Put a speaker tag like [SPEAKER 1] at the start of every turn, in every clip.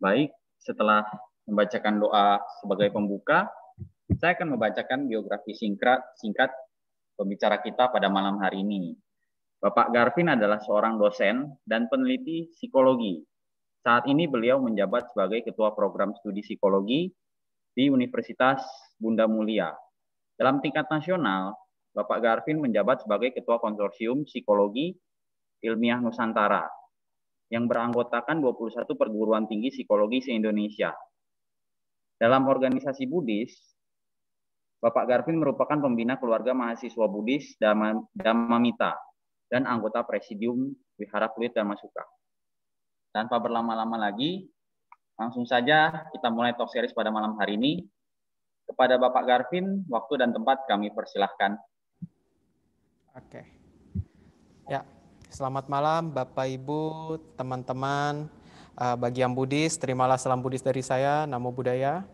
[SPEAKER 1] Baik, setelah membacakan doa sebagai pembuka, saya akan membacakan biografi singkat, singkat pembicara kita pada malam hari ini. Bapak Garvin adalah seorang dosen dan peneliti psikologi. Saat ini beliau menjabat sebagai Ketua Program Studi Psikologi di Universitas Bunda Mulia. Dalam tingkat nasional, Bapak Garvin menjabat sebagai Ketua Konsorsium Psikologi Ilmiah Nusantara yang beranggotakan 21 perguruan tinggi psikologi se-Indonesia. Dalam organisasi Buddhis, Bapak Garvin merupakan pembina keluarga mahasiswa Buddhis Damamita dan anggota Presidium Wihara Pluit dan Masuka. Tanpa berlama-lama lagi, langsung saja kita mulai talk series pada malam hari ini. Kepada Bapak Garvin, waktu dan tempat kami persilahkan. Oke.
[SPEAKER 2] Ya, selamat malam Bapak Ibu, teman-teman. Uh, bagi yang Buddhis, terimalah salam Buddhis dari saya, Namo Buddhaya.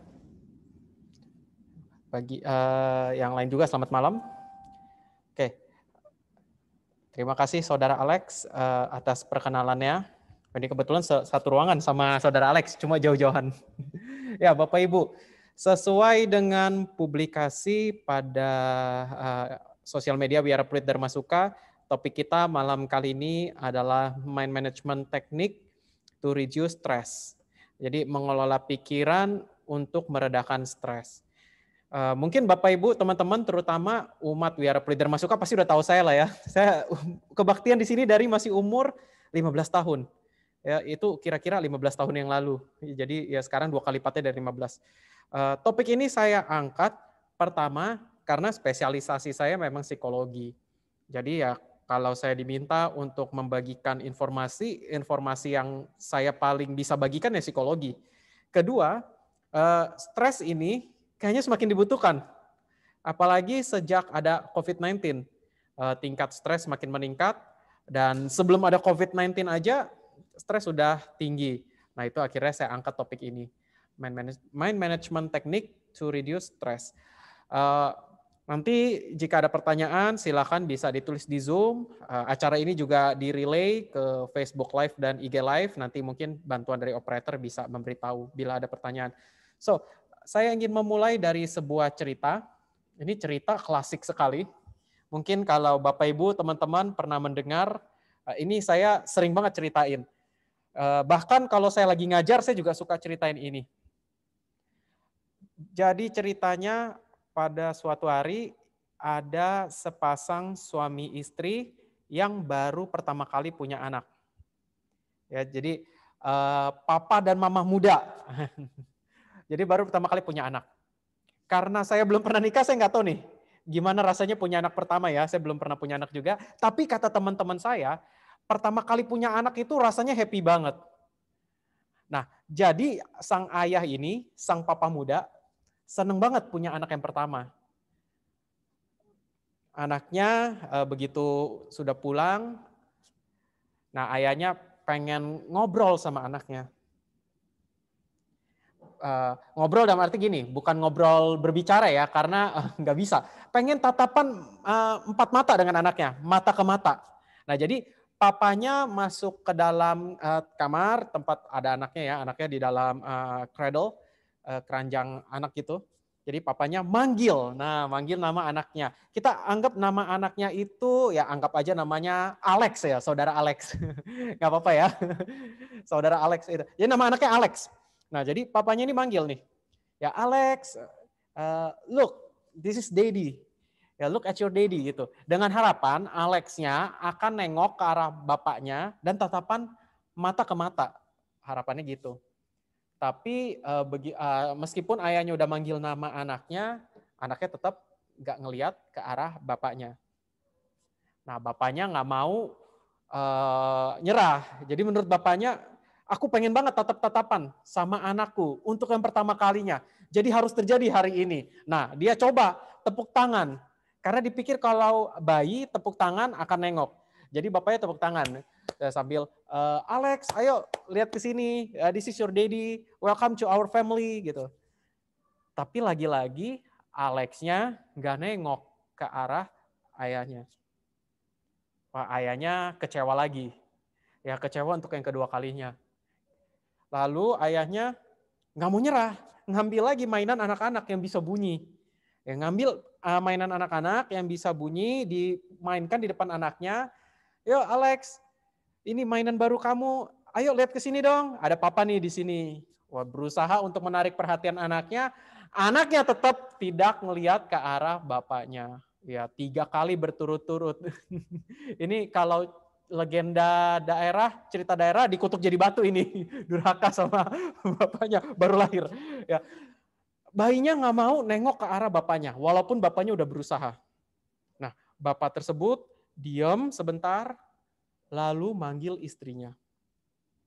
[SPEAKER 2] Bagi uh, yang lain juga selamat malam. Oke. Terima kasih Saudara Alex uh, atas perkenalannya. Ini kebetulan satu ruangan sama Saudara Alex, cuma jauh-jauhan. ya, Bapak Ibu, sesuai dengan publikasi pada uh, sosial media biar Pluit Dharma Suka. Topik kita malam kali ini adalah mind management teknik to reduce stress. Jadi mengelola pikiran untuk meredakan stres. Uh, eh, mungkin Bapak Ibu, teman-teman, terutama umat Wihara Pelidar Masuka pasti udah tahu saya lah ya. Saya um, kebaktian di sini dari masih umur 15 tahun. Ya, itu kira-kira 15 tahun yang lalu. Jadi ya sekarang dua kali lipatnya dari 15. Uh, eh, topik ini saya angkat pertama karena spesialisasi saya memang psikologi. Jadi ya kalau saya diminta untuk membagikan informasi, informasi yang saya paling bisa bagikan ya psikologi. Kedua, eh, stres ini kayaknya semakin dibutuhkan. Apalagi sejak ada COVID-19, eh, tingkat stres semakin meningkat dan sebelum ada COVID-19 aja stres sudah tinggi. Nah, itu akhirnya saya angkat topik ini. Mind, management technique to reduce stress. Eh, Nanti jika ada pertanyaan silahkan bisa ditulis di Zoom. Eh, acara ini juga di-relay ke Facebook Live dan IG Live. Nanti mungkin bantuan dari operator bisa memberitahu bila ada pertanyaan. So, saya ingin memulai dari sebuah cerita. Ini cerita klasik sekali. Mungkin kalau Bapak Ibu, teman-teman pernah mendengar, eh, ini saya sering banget ceritain. Eh, bahkan kalau saya lagi ngajar, saya juga suka ceritain ini. Jadi ceritanya pada suatu hari ada sepasang suami istri yang baru pertama kali punya anak. Ya, jadi uh, papa dan mama muda. jadi baru pertama kali punya anak. Karena saya belum pernah nikah, saya nggak tahu nih gimana rasanya punya anak pertama ya. Saya belum pernah punya anak juga. Tapi kata teman-teman saya, pertama kali punya anak itu rasanya happy banget. Nah, jadi sang ayah ini, sang papa muda, seneng banget punya anak yang pertama. Anaknya eh, begitu sudah pulang, nah ayahnya pengen ngobrol sama anaknya. Uh, ngobrol dalam arti gini, bukan ngobrol berbicara ya, karena eh, nggak uh, bisa. Pengen tatapan uh, empat mata dengan anaknya, mata ke mata. Nah jadi papanya masuk ke dalam uh, kamar tempat ada anaknya ya, anaknya di dalam uh, cradle. Eh, keranjang anak gitu. Jadi papanya manggil, nah manggil nama anaknya. Kita anggap nama anaknya itu ya anggap aja namanya Alex ya, saudara Alex, nggak apa-apa ya, saudara Alex itu. Jadi nama anaknya Alex. Nah jadi papanya ini manggil nih, ya Alex, uh, look, this is daddy, ya look at your daddy gitu. Dengan harapan Alexnya akan nengok ke arah bapaknya dan tatapan mata ke mata, harapannya gitu. Tapi uh, begi, uh, meskipun ayahnya udah manggil nama anaknya, anaknya tetap nggak ngeliat ke arah bapaknya. Nah, bapaknya nggak mau uh, nyerah. Jadi menurut bapaknya, aku pengen banget tatap-tatapan sama anakku untuk yang pertama kalinya. Jadi harus terjadi hari ini. Nah, dia coba tepuk tangan. Karena dipikir kalau bayi tepuk tangan akan nengok. Jadi bapaknya tepuk tangan. Eh, sambil uh, Alex, ayo lihat ke sini. Uh, this is your daddy. Welcome to our family gitu. Tapi lagi-lagi Alexnya nggak nengok ke arah ayahnya. Wah, ayahnya kecewa lagi. Ya kecewa untuk yang kedua kalinya. Lalu ayahnya nggak mau nyerah, ngambil lagi mainan anak-anak yang bisa bunyi. Ya, ngambil mainan anak-anak yang bisa bunyi dimainkan di depan anaknya. Yo Alex, ini mainan baru kamu, ayo lihat ke sini dong, ada papa nih di sini. Wah, berusaha untuk menarik perhatian anaknya, anaknya tetap tidak melihat ke arah bapaknya. Ya, tiga kali berturut-turut. ini kalau legenda daerah, cerita daerah dikutuk jadi batu ini. Durhaka sama bapaknya, baru lahir. Ya. Bayinya nggak mau nengok ke arah bapaknya, walaupun bapaknya udah berusaha. Nah, bapak tersebut diam sebentar, lalu manggil istrinya.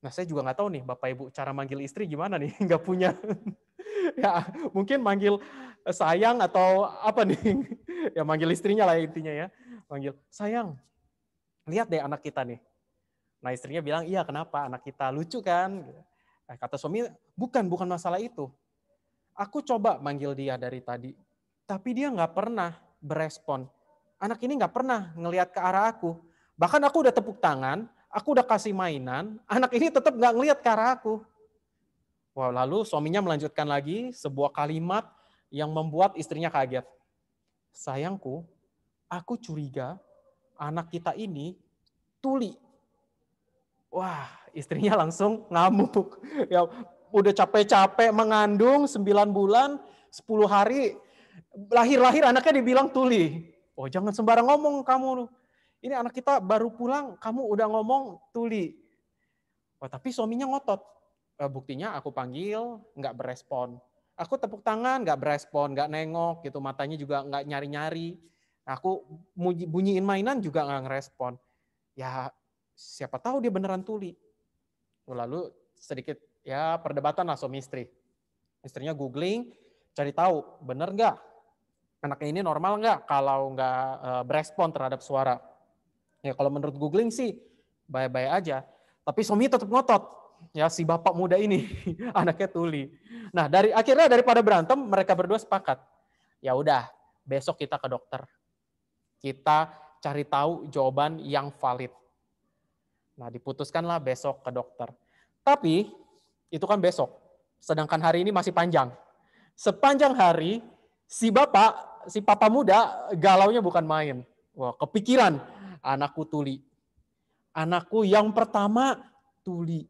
[SPEAKER 2] Nah, saya juga nggak tahu nih, Bapak Ibu, cara manggil istri gimana nih? Nggak punya. ya, mungkin manggil eh, sayang atau apa nih? ya, manggil istrinya lah intinya ya. Manggil, sayang, lihat deh anak kita nih. Nah, istrinya bilang, iya kenapa? Anak kita lucu kan? Nah, kata suami, bukan, bukan masalah itu. Aku coba manggil dia dari tadi, tapi dia nggak pernah berespon. Anak ini nggak pernah ngelihat ke arah aku Bahkan aku udah tepuk tangan, aku udah kasih mainan, anak ini tetap nggak ngelihat ke arah aku. Wah lalu suaminya melanjutkan lagi sebuah kalimat yang membuat istrinya kaget. Sayangku, aku curiga anak kita ini tuli. Wah, istrinya langsung ngamuk. Ya, udah capek-capek mengandung 9 bulan, 10 hari,
[SPEAKER 1] lahir-lahir anaknya dibilang
[SPEAKER 2] tuli. Oh, jangan sembarang ngomong kamu ini anak kita baru pulang, kamu udah ngomong tuli. Wah, oh, tapi suaminya ngotot. E, buktinya aku panggil, nggak berespon. Aku tepuk tangan, nggak berespon, nggak nengok, gitu matanya juga nggak nyari-nyari. Aku bunyiin mainan juga nggak ngerespon. Ya siapa tahu dia beneran tuli. Lalu sedikit ya perdebatan lah suami istri. Istrinya googling, cari tahu bener nggak anaknya ini normal nggak kalau nggak e, berespon terhadap suara Ya kalau menurut googling sih bye-bye aja. Tapi suami tetap ngotot. Ya si bapak muda ini anaknya tuli. Nah, dari akhirnya daripada berantem mereka berdua sepakat. Ya udah, besok kita ke dokter. Kita cari tahu jawaban yang valid. Nah, diputuskanlah besok ke dokter. Tapi itu kan besok. Sedangkan hari ini masih panjang. Sepanjang hari si bapak, si papa muda galaunya bukan main. Wah, kepikiran Anakku tuli. Anakku yang pertama tuli.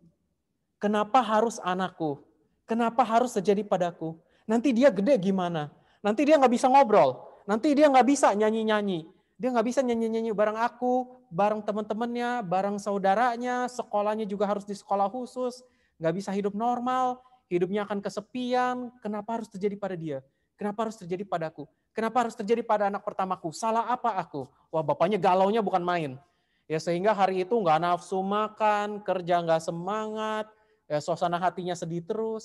[SPEAKER 2] Kenapa harus anakku? Kenapa harus terjadi padaku? Nanti dia gede gimana? Nanti dia nggak bisa ngobrol. Nanti dia nggak bisa nyanyi-nyanyi. Dia nggak bisa nyanyi-nyanyi bareng aku, bareng teman-temannya, bareng saudaranya, sekolahnya juga harus di sekolah khusus, nggak bisa hidup normal, hidupnya akan kesepian. Kenapa harus terjadi pada dia? Kenapa harus terjadi padaku? Kenapa harus terjadi pada anak pertamaku? Salah apa aku? Wah bapaknya galaunya bukan main. Ya sehingga hari itu nggak nafsu makan, kerja nggak semangat, ya, suasana hatinya sedih terus.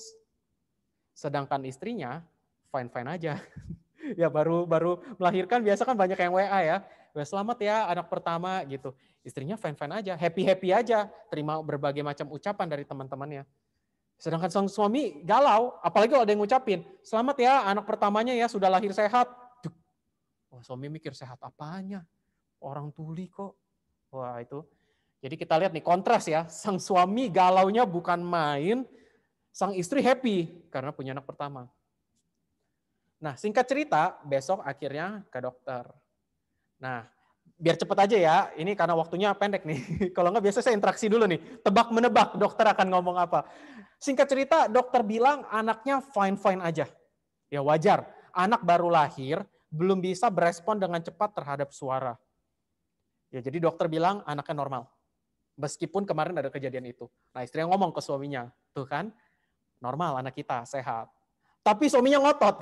[SPEAKER 2] Sedangkan istrinya fine fine aja. ya baru baru melahirkan biasa kan banyak yang WA ya. Wah, ya, selamat ya anak pertama gitu. Istrinya fine fine aja, happy happy aja, terima berbagai macam ucapan dari teman-temannya. Sedangkan sang suami galau, apalagi kalau ada yang ngucapin, selamat ya anak pertamanya ya sudah lahir sehat, Wah, suami mikir sehat apanya? Orang tuli kok. Wah, itu. Jadi kita lihat nih kontras ya. Sang suami galaunya bukan main, sang istri happy karena punya anak pertama. Nah, singkat cerita, besok akhirnya ke dokter. Nah, biar cepet aja ya, ini karena waktunya pendek nih. Kalau nggak biasa saya interaksi dulu nih, tebak-menebak dokter akan ngomong apa. Singkat cerita, dokter bilang anaknya fine-fine aja. Ya wajar, anak baru lahir, belum bisa berespon dengan cepat terhadap suara. Ya, jadi dokter bilang anaknya normal. Meskipun kemarin ada kejadian itu. Nah, istri yang ngomong ke suaminya, tuh kan, normal anak kita, sehat. Tapi suaminya ngotot.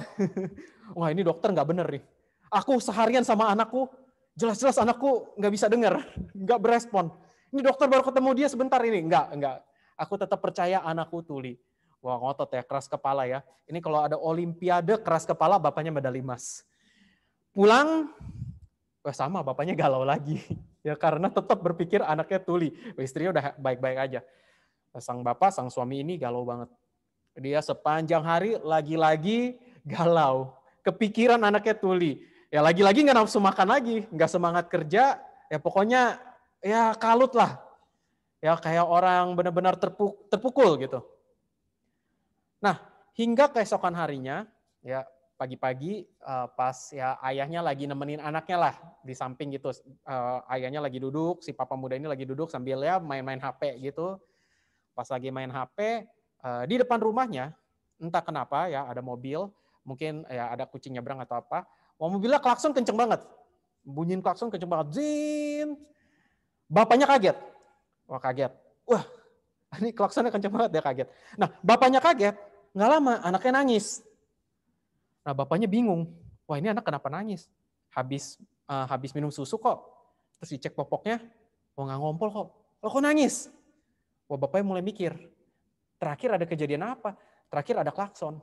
[SPEAKER 2] Wah ini dokter nggak bener nih. Aku seharian sama anakku, jelas-jelas anakku nggak bisa dengar, nggak berespon. Ini dokter baru ketemu dia sebentar ini. Nggak, nggak. Aku tetap percaya anakku tuli. Wah ngotot ya, keras kepala ya. Ini kalau ada olimpiade keras kepala, bapaknya medali emas. Pulang, wah sama bapaknya galau lagi. ya karena tetap berpikir anaknya tuli. Istrinya udah baik-baik aja. Nah, sang bapak, sang suami ini galau banget. Dia sepanjang hari lagi-lagi galau. Kepikiran anaknya tuli. Ya lagi-lagi nggak nafsu makan lagi. Nggak semangat kerja. Ya pokoknya ya kalut lah. Ya kayak orang benar-benar terpukul gitu. Nah, hingga keesokan harinya, ya pagi-pagi uh, pas ya ayahnya lagi nemenin anaknya lah di samping gitu uh, ayahnya lagi duduk si papa muda ini lagi duduk sambil ya main-main HP gitu pas lagi main HP uh, eh, di depan rumahnya entah kenapa ya ada mobil mungkin ya ada kucing nyebrang atau apa mau mobilnya klakson kenceng banget bunyiin klakson kenceng banget zin bapaknya kaget wah kaget wah ini klaksonnya kenceng banget dia ya, kaget nah bapaknya kaget nggak lama anaknya nangis Nah, bapaknya bingung. Wah, ini anak kenapa nangis? Habis uh, habis minum susu kok. Terus dicek popoknya, oh nggak ngompol kok. Lo kok nangis? Wah, bapaknya mulai mikir. Terakhir ada kejadian apa? Terakhir ada klakson.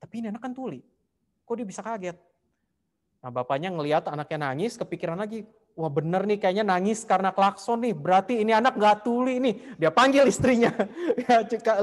[SPEAKER 2] Tapi ini anak kan tuli. Kok dia bisa kaget? Nah, bapaknya ngelihat anaknya nangis, kepikiran lagi, wah bener nih kayaknya nangis karena klakson nih, berarti ini anak nggak tuli nih. Dia panggil istrinya, ya,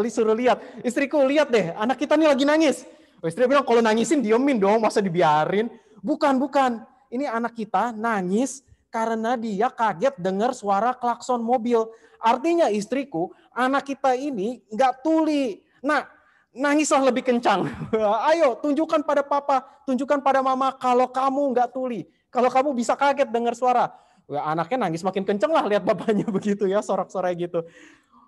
[SPEAKER 2] suruh lihat. Istriku, lihat deh, anak kita nih lagi nangis. Istri bilang kalau nangisin diemin dong, masa dibiarin? Bukan, bukan. Ini anak kita nangis karena dia kaget dengar suara klakson mobil. Artinya istriku, anak kita ini nggak tuli. Nah, nangislah lebih kencang. Ayo, tunjukkan pada papa, tunjukkan pada mama kalau kamu nggak tuli. Kalau kamu bisa kaget dengar suara. Wah, anaknya nangis makin kenceng lah lihat bapaknya begitu ya, sorak-sorai gitu.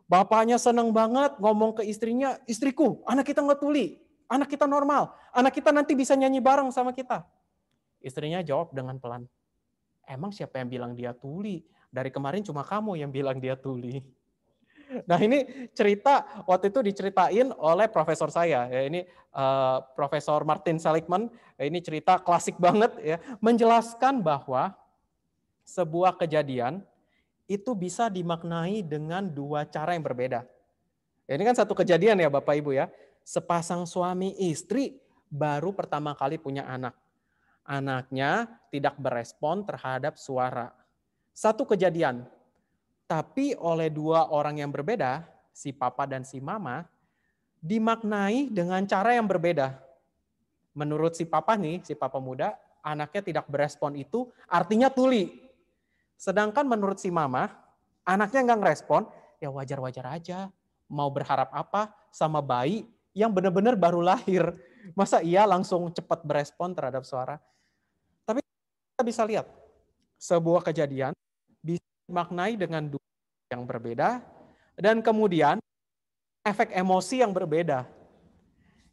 [SPEAKER 2] Bapaknya seneng banget ngomong ke istrinya, istriku, anak kita nggak tuli Anak kita normal. Anak kita nanti bisa nyanyi bareng sama kita. Istrinya jawab dengan pelan. Emang siapa yang bilang dia tuli? Dari kemarin cuma kamu yang bilang dia tuli. Nah ini cerita waktu itu diceritain oleh profesor saya. Ya, ini uh, Profesor Martin Seligman. Ya, ini cerita klasik banget ya. Menjelaskan bahwa sebuah kejadian itu bisa dimaknai dengan dua cara yang berbeda. Ya, ini kan satu kejadian ya Bapak Ibu ya sepasang suami istri baru pertama kali punya anak. Anaknya tidak berespon terhadap suara. Satu kejadian, tapi oleh dua orang yang berbeda, si papa dan si mama, dimaknai dengan cara yang berbeda. Menurut si papa nih, si papa muda, anaknya tidak berespon itu artinya tuli. Sedangkan menurut si mama, anaknya nggak ngerespon, ya wajar-wajar aja. Mau berharap apa sama bayi yang benar-benar baru lahir. Masa ia langsung cepat berespon terhadap suara? Tapi kita bisa lihat, sebuah kejadian bisa dimaknai dengan dua yang berbeda, dan kemudian efek emosi yang berbeda.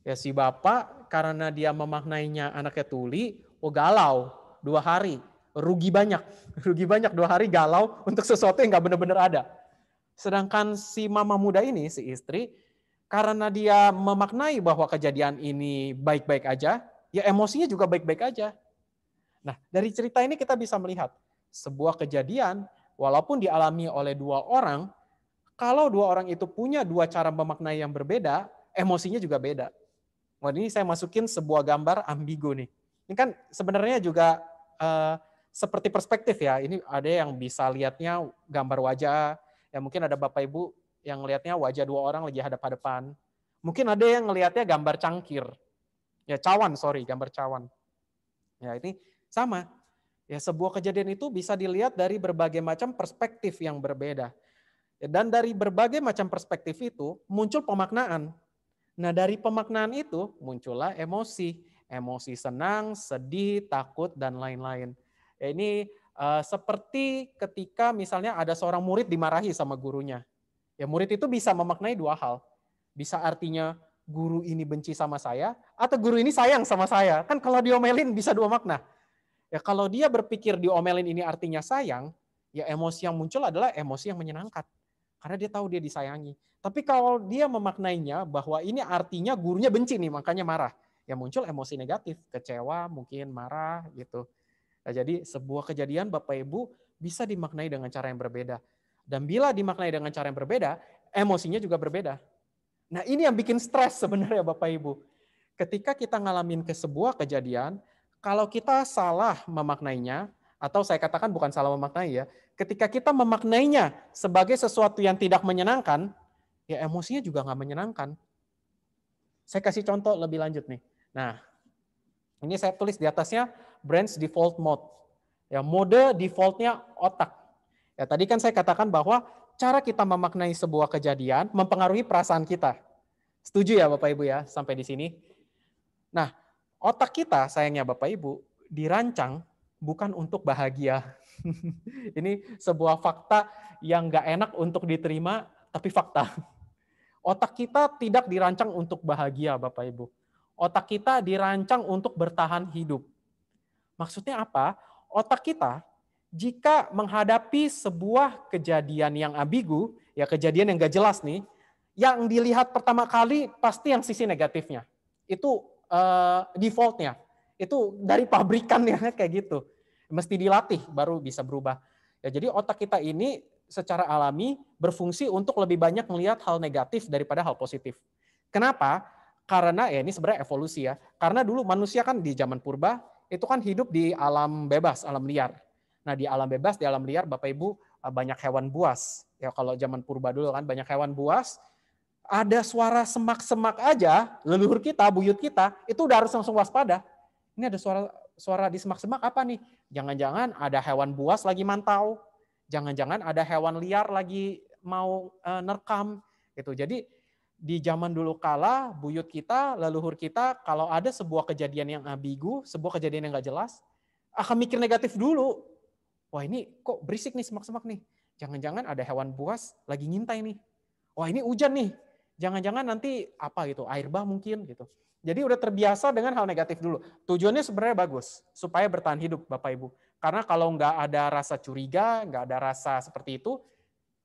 [SPEAKER 2] Ya si bapak karena dia memaknainya anaknya tuli, oh galau dua hari, rugi banyak, rugi banyak dua hari galau untuk sesuatu yang nggak benar-benar ada. Sedangkan si mama muda ini, si istri, karena dia memaknai bahwa kejadian ini baik-baik aja, ya emosinya juga baik-baik aja. Nah, dari cerita ini kita bisa melihat sebuah kejadian walaupun dialami oleh dua orang, kalau dua orang itu punya dua cara memaknai yang berbeda, emosinya juga beda. Wah, ini saya masukin sebuah gambar ambigu nih. Ini kan sebenarnya juga eh, seperti perspektif ya. Ini ada yang bisa lihatnya gambar wajah, ya mungkin ada Bapak Ibu yang ngelihatnya wajah dua orang lagi hadap-hadapan. Mungkin ada yang ngelihatnya gambar cangkir. Ya cawan, sorry, gambar cawan. Ya ini sama. Ya sebuah kejadian itu bisa dilihat dari berbagai macam perspektif yang berbeda. Ya, dan dari berbagai macam perspektif itu muncul pemaknaan. Nah dari pemaknaan itu muncullah emosi. Emosi senang, sedih, takut, dan lain-lain. Ya, ini uh, seperti ketika misalnya ada seorang murid dimarahi sama gurunya. Ya murid itu bisa memaknai dua hal. Bisa artinya guru ini benci sama saya atau guru ini sayang sama saya. Kan kalau diomelin bisa dua makna. Ya kalau dia berpikir diomelin ini artinya sayang, ya emosi yang muncul adalah emosi yang menyenangkan. Karena dia tahu dia disayangi. Tapi kalau dia memaknainya bahwa ini artinya gurunya benci nih, makanya marah. Ya muncul emosi negatif, kecewa, mungkin marah gitu. Nah, jadi sebuah kejadian Bapak Ibu bisa dimaknai dengan cara yang berbeda. Dan bila dimaknai dengan cara yang berbeda, emosinya juga berbeda. Nah ini yang bikin stres sebenarnya Bapak Ibu. Ketika kita ngalamin ke sebuah kejadian, kalau kita salah memaknainya, atau saya katakan bukan salah memaknai ya, ketika kita memaknainya sebagai sesuatu yang tidak menyenangkan, ya emosinya juga nggak menyenangkan. Saya kasih contoh lebih lanjut nih. Nah, ini saya tulis di atasnya brand's default mode. Ya, mode defaultnya otak. Ya, tadi kan saya katakan bahwa cara kita memaknai sebuah kejadian mempengaruhi perasaan kita. Setuju ya Bapak Ibu ya sampai di sini? Nah, otak kita sayangnya Bapak Ibu dirancang bukan untuk bahagia. ini sebuah fakta yang nggak enak untuk diterima, tapi fakta. Otak kita tidak dirancang untuk bahagia Bapak Ibu. Otak kita dirancang untuk bertahan hidup. Maksudnya apa? Otak kita jika menghadapi sebuah kejadian yang ambigu, ya kejadian yang gak jelas nih, yang dilihat pertama kali pasti yang sisi negatifnya. Itu uh, defaultnya. Itu dari pabrikan ya kayak gitu. Mesti dilatih baru bisa berubah. Ya jadi otak kita ini secara alami berfungsi untuk lebih banyak melihat hal negatif daripada hal positif. Kenapa? Karena ya ini sebenarnya evolusi ya. Karena dulu manusia kan di zaman purba itu kan hidup di alam bebas, alam liar Nah di alam bebas, di alam liar, Bapak Ibu eh, banyak hewan buas. Ya kalau zaman purba dulu kan banyak hewan buas, ada suara semak-semak aja, leluhur kita, buyut kita, itu udah harus langsung waspada. Ini ada suara suara di semak-semak apa nih? Jangan-jangan ada hewan buas lagi mantau. Jangan-jangan ada hewan liar lagi mau e, nerkam gitu. Jadi di zaman dulu kala buyut kita, leluhur kita, kalau ada sebuah kejadian yang ambigu, sebuah kejadian yang nggak jelas, akan mikir negatif dulu. Wah ini kok berisik nih semak-semak nih. Jangan-jangan ada hewan buas lagi ngintai nih. Wah ini hujan nih. Jangan-jangan nanti apa gitu, air bah mungkin gitu. Jadi udah terbiasa dengan hal negatif dulu. Tujuannya sebenarnya bagus, supaya bertahan hidup Bapak Ibu. Karena kalau nggak ada rasa curiga, nggak ada rasa seperti itu,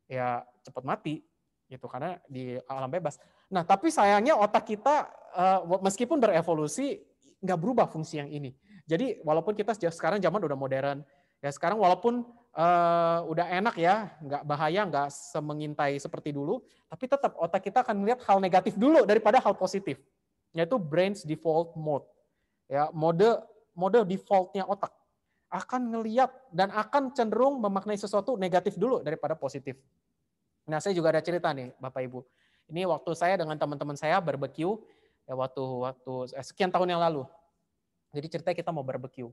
[SPEAKER 2] ya cepat mati gitu karena di alam bebas. Nah tapi sayangnya otak kita eh, meskipun berevolusi nggak berubah fungsi yang ini. Jadi walaupun kita sekarang zaman udah modern, Ya sekarang walaupun uh, udah enak ya, nggak bahaya, nggak semengintai seperti dulu, tapi tetap otak kita akan melihat hal negatif dulu daripada hal positif, yaitu brain's default mode, ya mode mode defaultnya otak akan melihat dan akan cenderung memaknai sesuatu negatif dulu daripada positif. Nah, saya juga ada cerita nih, Bapak Ibu. Ini waktu saya dengan teman-teman saya barbecue, ya waktu waktu eh, sekian tahun yang lalu. Jadi cerita kita mau barbecue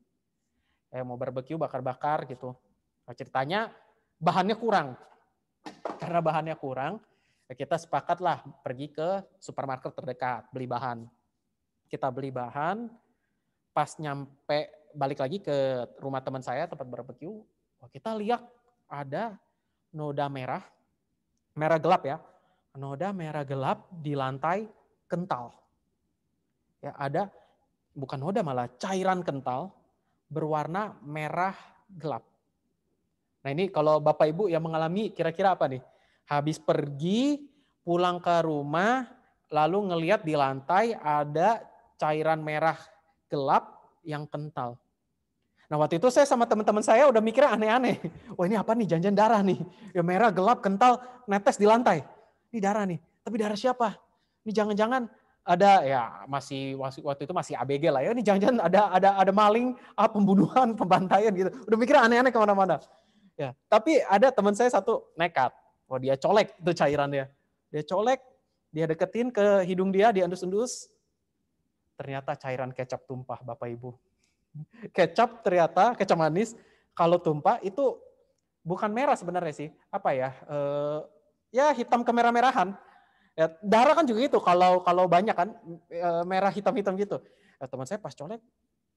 [SPEAKER 2] eh mau barbeque bakar-bakar gitu. Nah, ceritanya bahannya kurang. Karena bahannya kurang, kita sepakatlah pergi ke supermarket terdekat beli bahan. Kita beli bahan, pas nyampe balik lagi ke rumah teman saya tempat barbeque, kita lihat ada noda merah, merah gelap ya, noda merah gelap di lantai kental. Ya, ada bukan noda malah cairan kental berwarna merah gelap. Nah ini kalau Bapak Ibu yang mengalami kira-kira apa nih? Habis pergi, pulang ke rumah, lalu ngeliat di lantai ada cairan merah gelap yang kental. Nah waktu itu saya sama teman-teman saya udah mikir aneh-aneh. Wah ini apa nih janjian darah nih? Ya merah gelap kental netes di lantai. Ini darah nih. Tapi darah siapa? Ini jangan-jangan ada ya masih waktu itu masih ABG lah ya ini jangan-jangan ada ada ada maling ah, pembunuhan pembantaian gitu udah mikir aneh-aneh kemana-mana ya tapi ada teman saya satu nekat oh dia colek tuh cairannya dia colek dia deketin ke hidung dia dia endus-endus ternyata cairan kecap tumpah bapak ibu kecap ternyata kecap manis kalau tumpah itu bukan merah sebenarnya sih apa ya eh, ya hitam kemerah-merahan Ya, darah kan juga gitu. Kalau kalau banyak kan e, merah hitam-hitam gitu. Ya, teman saya pas colek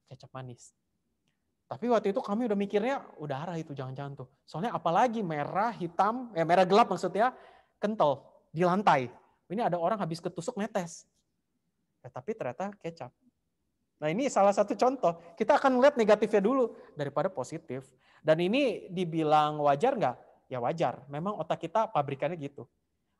[SPEAKER 2] kecap manis. Tapi waktu itu kami udah mikirnya udah arah itu jangan-jangan tuh. Soalnya apalagi merah, hitam, ya merah gelap maksudnya kental di lantai. Ini ada orang habis ketusuk netes. Ya, tapi ternyata kecap. Nah ini salah satu contoh. Kita akan lihat negatifnya dulu daripada positif. Dan ini dibilang wajar nggak? Ya wajar. Memang otak kita pabrikannya gitu.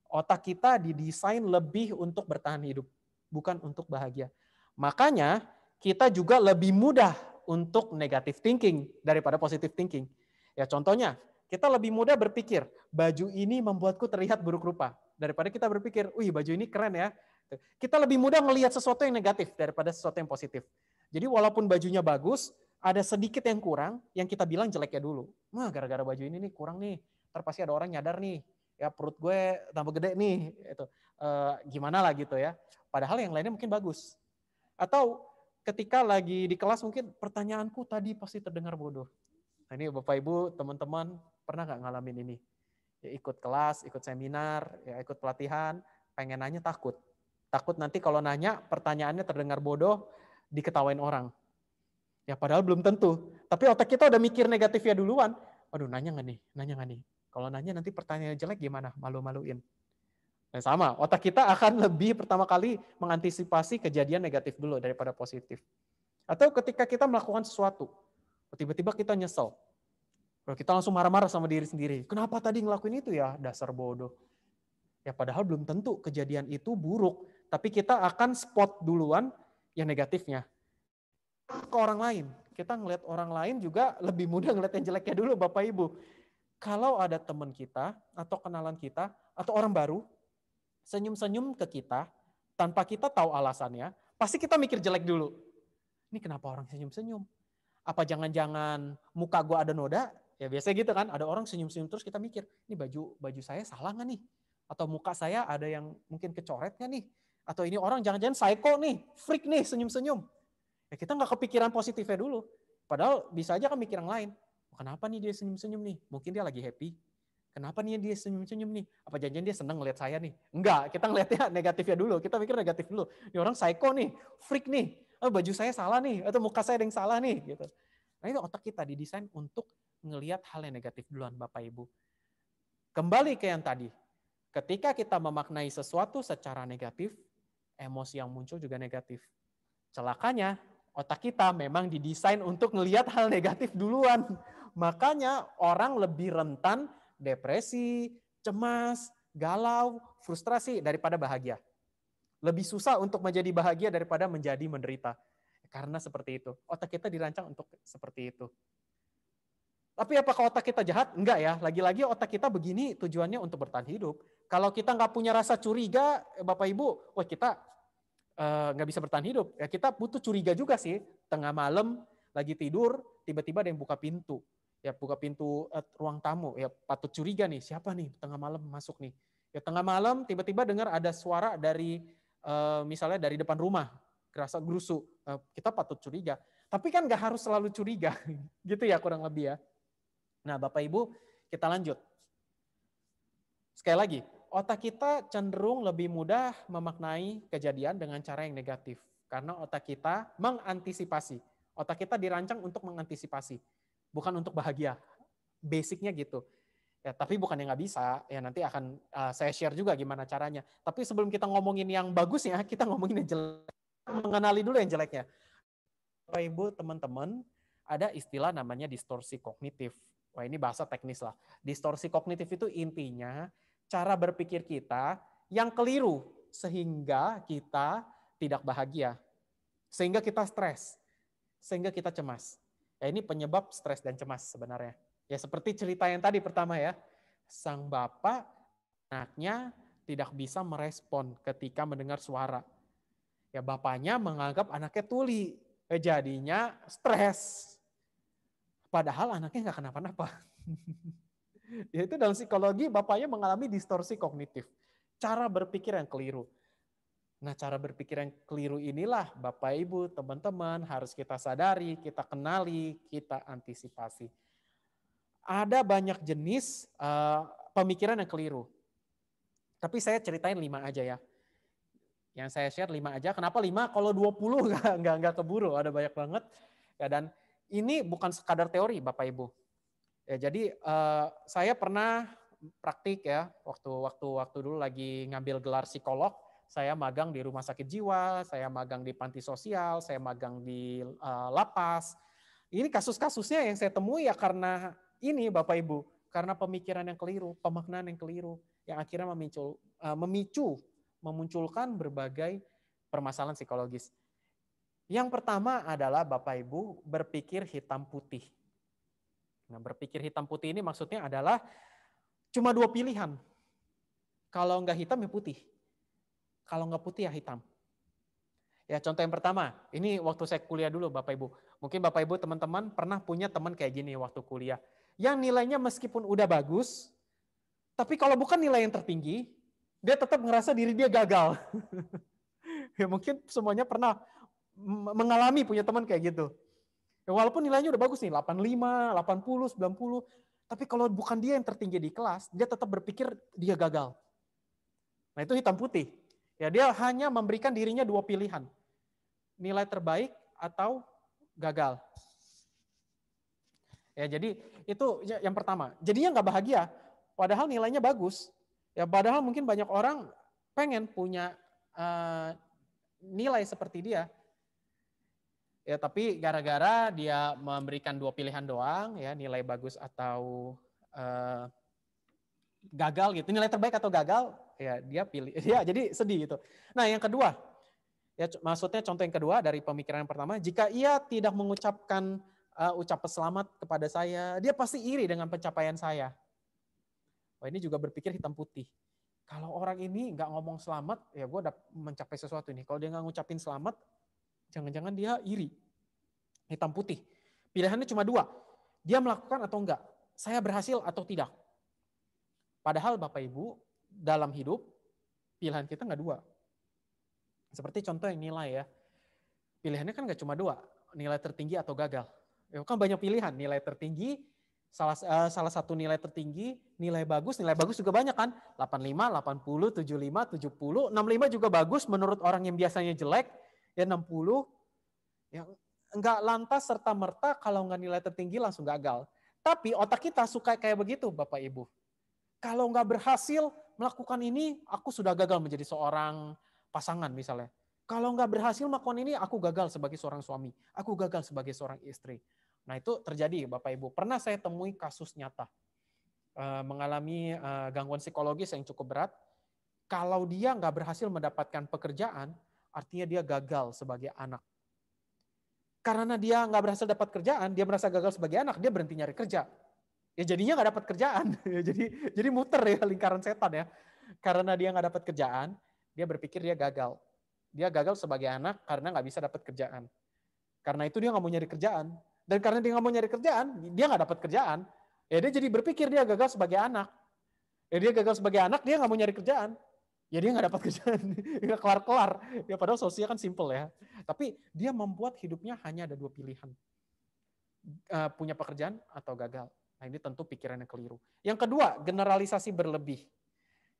[SPEAKER 2] Otak kita didesain lebih untuk bertahan hidup, bukan untuk bahagia. Makanya kita juga lebih mudah untuk negatif thinking daripada positif thinking. Ya contohnya, kita lebih mudah berpikir, baju ini membuatku terlihat buruk rupa. Daripada kita berpikir, wih baju ini keren ya. Kita lebih mudah melihat sesuatu yang negatif daripada sesuatu yang positif. Jadi walaupun bajunya bagus, ada sedikit yang kurang, yang kita bilang jeleknya dulu. gara-gara baju ini nih kurang nih, ntar ada orang nyadar nih, ya perut gue tambah gede nih itu e, eh, gimana lah gitu ya padahal yang lainnya mungkin bagus atau ketika lagi di kelas mungkin pertanyaanku tadi pasti terdengar bodoh nah ini bapak ibu teman-teman pernah nggak ngalamin ini ya, ikut kelas ikut seminar ya ikut pelatihan pengen nanya takut takut nanti kalau nanya pertanyaannya terdengar bodoh diketawain orang ya padahal belum tentu tapi otak kita udah mikir negatif ya duluan aduh nanya nggak nih nanya nggak nih kalau nanya nanti pertanyaan jelek gimana? Malu-maluin. Nah, sama, otak kita akan lebih pertama kali mengantisipasi kejadian negatif dulu daripada positif. Atau ketika kita melakukan sesuatu, tiba-tiba kita nyesel. kalau Kita langsung marah-marah sama diri sendiri. Kenapa tadi ngelakuin itu ya? Dasar bodoh. Ya padahal belum tentu kejadian itu buruk. Tapi kita akan spot duluan yang negatifnya. Ke orang lain. Kita ngeliat orang lain juga lebih mudah ngeliat yang jeleknya dulu Bapak Ibu kalau ada teman kita atau kenalan kita atau orang baru senyum-senyum ke kita tanpa kita tahu alasannya, pasti kita mikir jelek dulu. Ini kenapa orang senyum-senyum? Apa jangan-jangan muka gue ada noda? Ya biasanya gitu kan, ada orang senyum-senyum terus kita mikir, ini baju baju saya salah nggak nih? Atau muka saya ada yang mungkin kecoret nggak nih? Atau ini orang jangan-jangan psycho nih, freak nih senyum-senyum. Ya kita nggak kepikiran positifnya dulu. Padahal bisa aja kan mikir yang lain kenapa nih dia senyum-senyum nih? Mungkin dia lagi happy. Kenapa nih dia senyum-senyum nih? Apa janjian dia senang ngeliat saya nih? Enggak, kita ngeliatnya ya dulu. Kita pikir negatif dulu. Ini orang psycho nih, freak nih. Oh, baju saya salah nih, atau muka saya ada yang salah nih. gitu. Nah itu otak kita didesain untuk ngeliat hal yang negatif duluan Bapak Ibu. Kembali ke yang tadi. Ketika kita memaknai sesuatu secara negatif, emosi yang muncul juga negatif. Celakanya, otak kita memang didesain untuk ngelihat hal negatif duluan. Makanya orang lebih rentan depresi, cemas, galau, frustrasi daripada bahagia. Lebih susah untuk menjadi bahagia daripada menjadi menderita. Karena seperti itu. Otak kita dirancang untuk seperti itu. Tapi apakah otak kita jahat? Enggak ya. Lagi-lagi otak kita begini tujuannya untuk bertahan hidup. Kalau kita nggak punya rasa curiga, eh, Bapak Ibu, wah kita nggak eh, nggak bisa bertahan hidup. Ya kita butuh curiga juga sih. Tengah malam, lagi tidur, tiba-tiba ada yang buka pintu ya buka pintu eh, ruang tamu, ya patut curiga nih siapa nih tengah malam masuk nih. Ya tengah malam tiba-tiba dengar ada suara dari eh, misalnya dari depan rumah kerasa gerusu, eh, kita patut curiga. Tapi kan nggak harus selalu curiga, gitu ya kurang lebih ya. Nah Bapak Ibu kita lanjut. Sekali lagi, otak kita cenderung lebih mudah memaknai kejadian dengan cara yang negatif. Karena otak kita mengantisipasi. Otak kita dirancang untuk mengantisipasi bukan untuk bahagia. Basicnya gitu. Ya, tapi bukan yang nggak bisa, ya nanti akan uh, saya share juga gimana caranya. Tapi sebelum kita ngomongin yang bagus ya, kita ngomongin yang jelek. Mengenali dulu yang jeleknya. Bapak Ibu, teman-teman, ada istilah namanya distorsi kognitif. Wah, ini bahasa teknis lah. Distorsi kognitif itu intinya cara berpikir kita yang keliru sehingga kita tidak bahagia, sehingga kita stres, sehingga kita cemas. Ya ini penyebab stres dan cemas sebenarnya. Ya seperti cerita yang tadi pertama ya. Sang bapak anaknya tidak bisa merespon ketika mendengar suara. Ya bapaknya menganggap anaknya tuli. Eh, jadinya stres. Padahal anaknya nggak kenapa-napa. Ya, itu dalam psikologi bapaknya mengalami distorsi kognitif. Cara berpikir yang keliru. Nah, cara berpikir yang keliru inilah Bapak Ibu, teman-teman harus kita sadari, kita kenali, kita antisipasi. Ada banyak jenis uh, pemikiran yang keliru. Tapi saya ceritain lima aja ya. Yang saya share lima aja. Kenapa lima? Kalau dua puluh nggak, nggak keburu. Ada banyak banget. Ya, dan ini bukan sekadar teori Bapak Ibu. Ya, jadi uh, saya pernah praktik ya waktu waktu waktu dulu lagi ngambil gelar psikolog saya magang di rumah sakit jiwa, saya magang di panti sosial, saya magang di uh, lapas. Ini kasus-kasusnya yang saya temui ya karena ini Bapak Ibu, karena pemikiran yang keliru, pemaknaan yang keliru yang akhirnya memicu uh, memicu memunculkan berbagai permasalahan psikologis. Yang pertama adalah Bapak Ibu berpikir hitam putih. Nah, berpikir hitam putih ini maksudnya adalah cuma dua pilihan. Kalau enggak hitam ya putih. Kalau nggak putih ya hitam. Ya contoh yang pertama, ini waktu saya kuliah dulu Bapak Ibu. Mungkin Bapak Ibu teman-teman pernah punya teman kayak gini waktu kuliah. Yang nilainya meskipun udah bagus, tapi kalau bukan nilai yang tertinggi, dia tetap ngerasa diri dia gagal. ya mungkin semuanya pernah mengalami punya teman kayak gitu. Ya, walaupun nilainya udah bagus nih, 85, 80, 90, tapi kalau bukan dia yang tertinggi di kelas, dia tetap berpikir dia gagal. Nah itu hitam putih. Ya, dia hanya memberikan dirinya dua pilihan. Nilai terbaik atau gagal. Ya, jadi itu ya, yang pertama. Jadi yang nggak bahagia, padahal nilainya bagus. Ya, padahal mungkin banyak orang pengen punya uh, nilai seperti dia. Ya, tapi gara-gara dia memberikan dua pilihan doang, ya nilai bagus atau uh, gagal gitu. Nilai terbaik atau gagal, ya dia pilih. Ya, jadi sedih gitu. Nah, yang kedua, ya maksudnya contoh yang kedua dari pemikiran yang pertama, jika ia tidak mengucapkan uh, ucapan selamat kepada saya, dia pasti iri dengan pencapaian saya. Wah, oh, ini juga berpikir hitam putih. Kalau orang ini nggak ngomong selamat, ya gue udah mencapai sesuatu nih. Kalau dia nggak ngucapin selamat, jangan-jangan dia iri. Hitam putih. Pilihannya cuma dua. Dia melakukan atau enggak. Saya berhasil atau tidak Padahal Bapak Ibu, dalam hidup, pilihan kita nggak dua. Seperti contoh yang nilai ya. Pilihannya kan nggak cuma dua, nilai tertinggi atau gagal. Ya, kan banyak pilihan, nilai tertinggi, salah uh, salah satu nilai tertinggi, nilai bagus, nilai bagus juga banyak kan? 85, 80, 75, 70, 65 juga bagus menurut orang yang biasanya jelek, ya 60. Ya nggak lantas serta merta kalau nggak nilai tertinggi langsung gagal. Tapi otak kita suka kayak begitu, Bapak Ibu kalau nggak berhasil melakukan ini, aku sudah gagal menjadi seorang pasangan misalnya. Kalau nggak berhasil melakukan ini, aku gagal sebagai seorang suami. Aku gagal sebagai seorang istri. Nah itu terjadi Bapak Ibu. Pernah saya temui kasus nyata. Eh, mengalami eh, gangguan psikologis yang cukup berat. Kalau dia nggak berhasil mendapatkan pekerjaan, artinya dia gagal sebagai anak. Karena dia nggak berhasil dapat kerjaan, dia merasa gagal sebagai anak, dia berhenti nyari kerja ya jadinya nggak dapat kerjaan. Ya jadi jadi muter ya lingkaran setan ya. Karena dia nggak dapat kerjaan, dia berpikir dia gagal. Dia gagal sebagai anak karena nggak bisa dapat kerjaan. Karena itu dia nggak mau nyari kerjaan. Dan karena dia nggak mau nyari kerjaan, dia nggak dapat kerjaan. Ya dia jadi berpikir dia gagal sebagai anak. Ya dia gagal sebagai anak, dia nggak mau nyari kerjaan. Ya dia nggak dapat kerjaan, nggak ya kelar-kelar. Ya padahal sosial kan simple ya. Tapi dia membuat hidupnya hanya ada dua pilihan. Eh, punya pekerjaan atau gagal. Nah ini tentu pikirannya keliru. Yang kedua, generalisasi berlebih.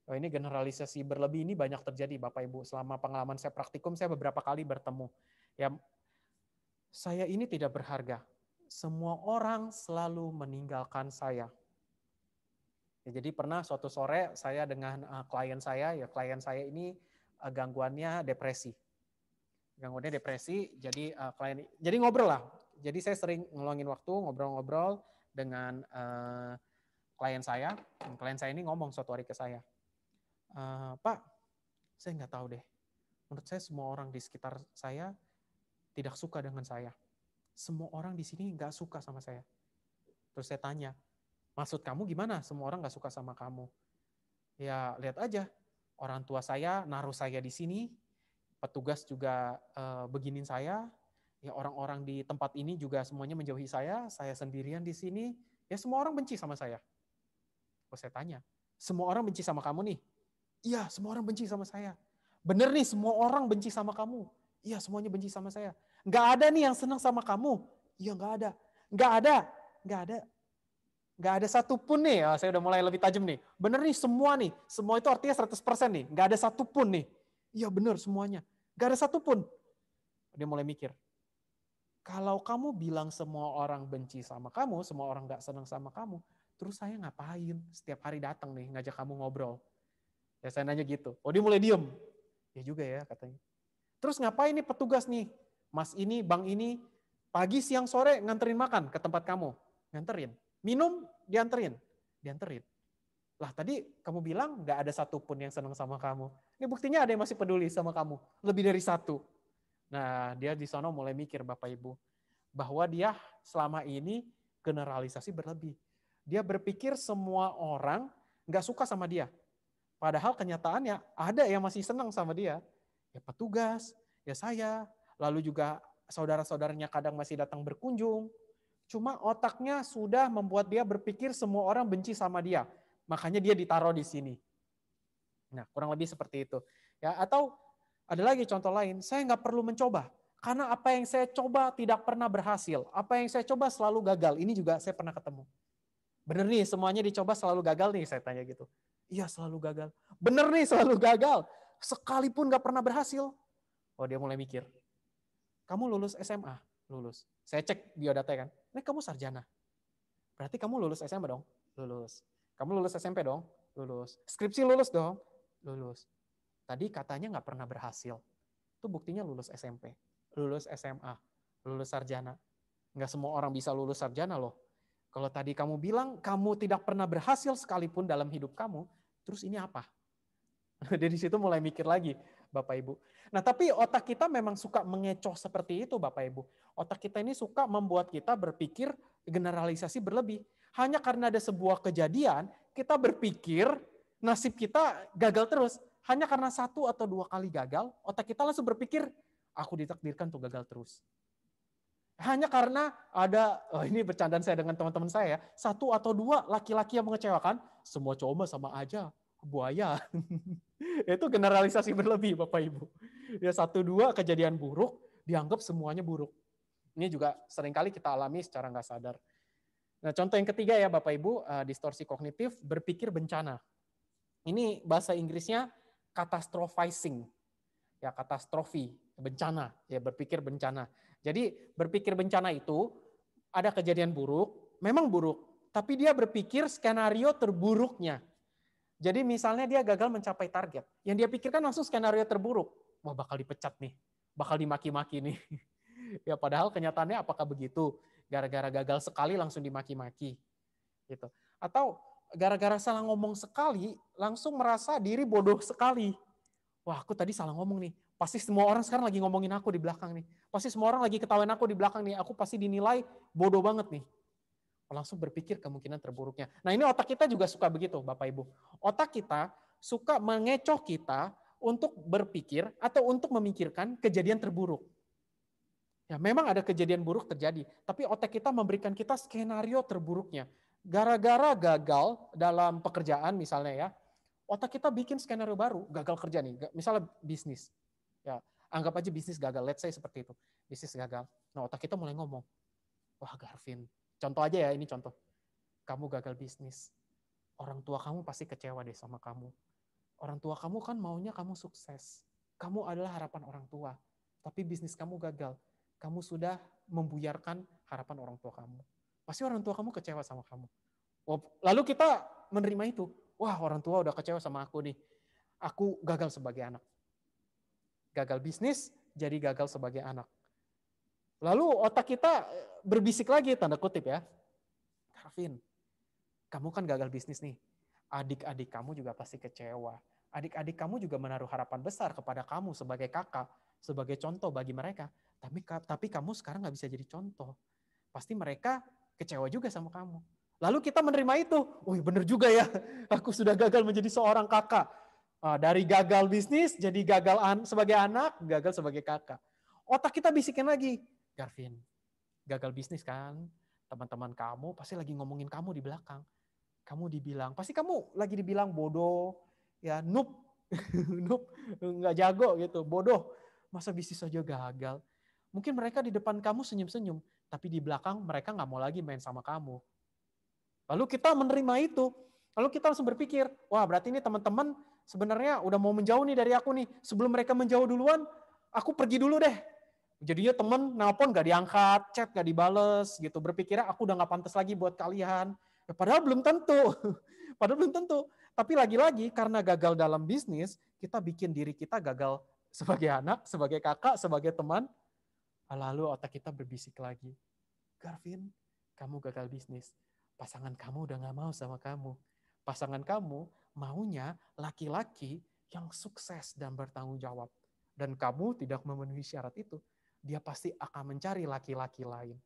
[SPEAKER 2] Oh, ini generalisasi berlebih ini banyak terjadi Bapak Ibu. Selama pengalaman saya praktikum, saya beberapa kali bertemu. Ya, saya ini tidak berharga. Semua orang selalu meninggalkan saya. Ya, jadi pernah suatu sore saya dengan uh, klien saya, ya klien saya ini uh, gangguannya depresi. Gangguannya depresi, jadi uh, klien jadi ngobrol lah. Jadi saya sering ngeluangin waktu ngobrol-ngobrol dengan uh, klien saya. klien saya ini ngomong suatu hari ke saya, e, Pak, saya nggak tahu deh. Menurut saya semua orang di sekitar saya tidak suka dengan saya. Semua orang di sini nggak suka sama saya. Terus saya tanya, maksud kamu gimana? Semua orang nggak suka sama kamu. Ya lihat aja, orang tua saya naruh saya di sini, petugas juga uh, beginin saya, ya orang-orang di tempat ini juga semuanya menjauhi saya, saya sendirian di sini, ya semua orang benci sama saya. Terus oh, saya tanya, semua orang benci sama kamu nih? Iya, semua orang benci sama saya. Bener nih, semua orang benci sama kamu. Iya, semuanya benci sama saya. Nggak ada nih yang senang sama kamu. Iya, nggak ada. Nggak ada. Nggak ada. Nggak ada satupun nih. Oh, saya udah mulai lebih tajam nih. Bener nih semua nih. Semua itu artinya 100% nih. Nggak ada satupun nih. Iya bener semuanya. Nggak ada satupun. Dia mulai mikir. Kalau kamu bilang semua orang benci sama kamu, semua orang nggak senang sama kamu, terus saya ngapain? Setiap hari datang nih ngajak kamu ngobrol. Ya saya nanya gitu. Oh dia mulai diem. Ya juga ya katanya. Terus ngapain nih petugas nih? Mas ini, bang ini, pagi, siang, sore nganterin makan ke tempat kamu. Nganterin. Minum, dianterin. Dianterin. Lah tadi kamu bilang nggak ada satupun yang senang sama kamu. Ini buktinya ada yang masih peduli sama kamu. Lebih dari satu. Nah, dia di sana mulai mikir Bapak Ibu bahwa dia selama ini generalisasi berlebih. Dia berpikir semua orang nggak suka sama dia. Padahal kenyataannya ada yang masih senang sama dia. Ya petugas, ya saya, lalu juga saudara-saudaranya kadang masih datang berkunjung. Cuma otaknya sudah membuat dia berpikir semua orang benci sama dia. Makanya dia ditaruh di sini. Nah, kurang lebih seperti itu. Ya, atau ada lagi contoh lain, saya nggak perlu mencoba. Karena apa yang saya coba tidak pernah berhasil. Apa yang saya coba selalu gagal. Ini juga saya pernah ketemu. Bener nih semuanya dicoba selalu gagal nih saya tanya gitu. Iya selalu gagal. Bener nih selalu gagal. Sekalipun nggak pernah berhasil. Oh dia mulai mikir. Kamu lulus SMA? Lulus. Saya cek biodata kan. Ini kamu sarjana. Berarti kamu lulus SMA dong? Lulus. Kamu lulus SMP dong? Lulus. Skripsi lulus dong? Lulus. Tadi katanya nggak pernah berhasil. Itu buktinya lulus SMP, lulus SMA, lulus sarjana. Nggak semua orang bisa lulus sarjana loh. Kalau tadi kamu bilang kamu tidak pernah berhasil sekalipun dalam hidup kamu, terus ini apa? Dari situ mulai mikir lagi, Bapak Ibu. Nah, tapi otak kita memang suka mengecoh seperti itu, Bapak Ibu. Otak kita ini suka membuat kita berpikir generalisasi berlebih. Hanya karena ada sebuah kejadian, kita berpikir nasib kita gagal terus hanya karena satu atau dua kali gagal, otak kita langsung berpikir, aku ditakdirkan untuk gagal terus. Hanya karena ada, oh ini bercandaan saya dengan teman-teman saya ya, satu atau dua laki-laki yang mengecewakan, semua cowok sama aja, buaya. itu generalisasi berlebih Bapak Ibu. Ya satu dua kejadian buruk, dianggap semuanya buruk. Ini juga seringkali kita alami secara nggak sadar. Nah, contoh yang ketiga ya Bapak Ibu, eh, distorsi kognitif berpikir bencana. Ini bahasa Inggrisnya catastrophizing. Ya, katastrofi, bencana, ya berpikir bencana. Jadi berpikir bencana itu ada kejadian buruk, memang buruk, tapi dia berpikir skenario terburuknya. Jadi misalnya dia gagal mencapai target, yang dia pikirkan langsung skenario terburuk. Wah, bakal dipecat nih, bakal dimaki-maki nih. ya padahal kenyataannya apakah begitu? Gara-gara gagal sekali langsung dimaki-maki. Gitu. Atau gara-gara salah ngomong sekali, langsung merasa diri bodoh sekali. Wah, aku tadi salah ngomong nih. Pasti semua orang sekarang lagi ngomongin aku di belakang nih. Pasti semua orang lagi ketawain aku di belakang nih. Aku pasti dinilai bodoh banget nih. Langsung berpikir kemungkinan terburuknya. Nah ini otak kita juga suka begitu Bapak Ibu. Otak kita suka mengecoh kita untuk berpikir atau untuk memikirkan kejadian terburuk. Ya, memang ada kejadian buruk terjadi, tapi otak kita memberikan kita skenario terburuknya gara-gara gagal dalam pekerjaan misalnya ya, otak kita bikin skenario baru, gagal kerja nih, misalnya bisnis. Ya, anggap aja bisnis gagal, let's say seperti itu. Bisnis gagal. Nah, otak kita mulai ngomong, "Wah, Garvin, contoh aja ya, ini contoh. Kamu gagal bisnis. Orang tua kamu pasti kecewa deh sama kamu. Orang tua kamu kan maunya kamu sukses. Kamu adalah harapan orang tua. Tapi bisnis kamu gagal. Kamu sudah membuyarkan harapan orang tua kamu Pasti orang tua kamu kecewa sama kamu. Lalu kita menerima itu. Wah orang tua udah kecewa sama aku nih. Aku gagal sebagai anak. Gagal bisnis, jadi gagal sebagai anak. Lalu otak kita eh, berbisik lagi, tanda kutip ya. Karvin, kamu kan gagal bisnis nih. Adik-adik kamu juga pasti kecewa. Adik-adik kamu juga menaruh harapan besar kepada kamu sebagai kakak, sebagai contoh bagi mereka. Tapi, tapi kamu sekarang nggak bisa jadi contoh. Pasti mereka kecewa juga sama kamu. Lalu kita menerima itu. Wih bener juga ya, aku sudah gagal menjadi seorang kakak. Ah, dari gagal bisnis jadi gagal an sebagai anak, gagal sebagai kakak. Otak kita bisikin lagi, Garvin, gagal bisnis kan? Teman-teman kamu pasti lagi ngomongin kamu di belakang. Kamu dibilang, pasti kamu lagi dibilang bodoh, ya noob, noob, nggak jago gitu, bodoh. Masa bisnis aja gagal? Mungkin mereka di depan kamu senyum-senyum, tapi di belakang mereka nggak mau lagi main sama kamu. Lalu kita menerima itu, lalu kita langsung berpikir, wah berarti ini teman-teman sebenarnya udah mau menjauh nih dari aku nih. Sebelum mereka menjauh duluan, aku pergi dulu deh. Jadinya teman, nelpon gak diangkat, chat gak dibales gitu. Berpikirnya aku udah gak pantas lagi buat kalian. Ya, padahal belum tentu. padahal belum tentu. Tapi lagi-lagi karena gagal dalam bisnis, kita bikin diri kita gagal sebagai anak, sebagai kakak, sebagai teman, Lalu otak kita berbisik lagi, Garvin, kamu gagal bisnis. Pasangan kamu udah gak mau sama kamu. Pasangan kamu maunya laki-laki yang sukses dan bertanggung jawab. Dan kamu tidak memenuhi syarat itu, dia pasti akan mencari laki-laki lain.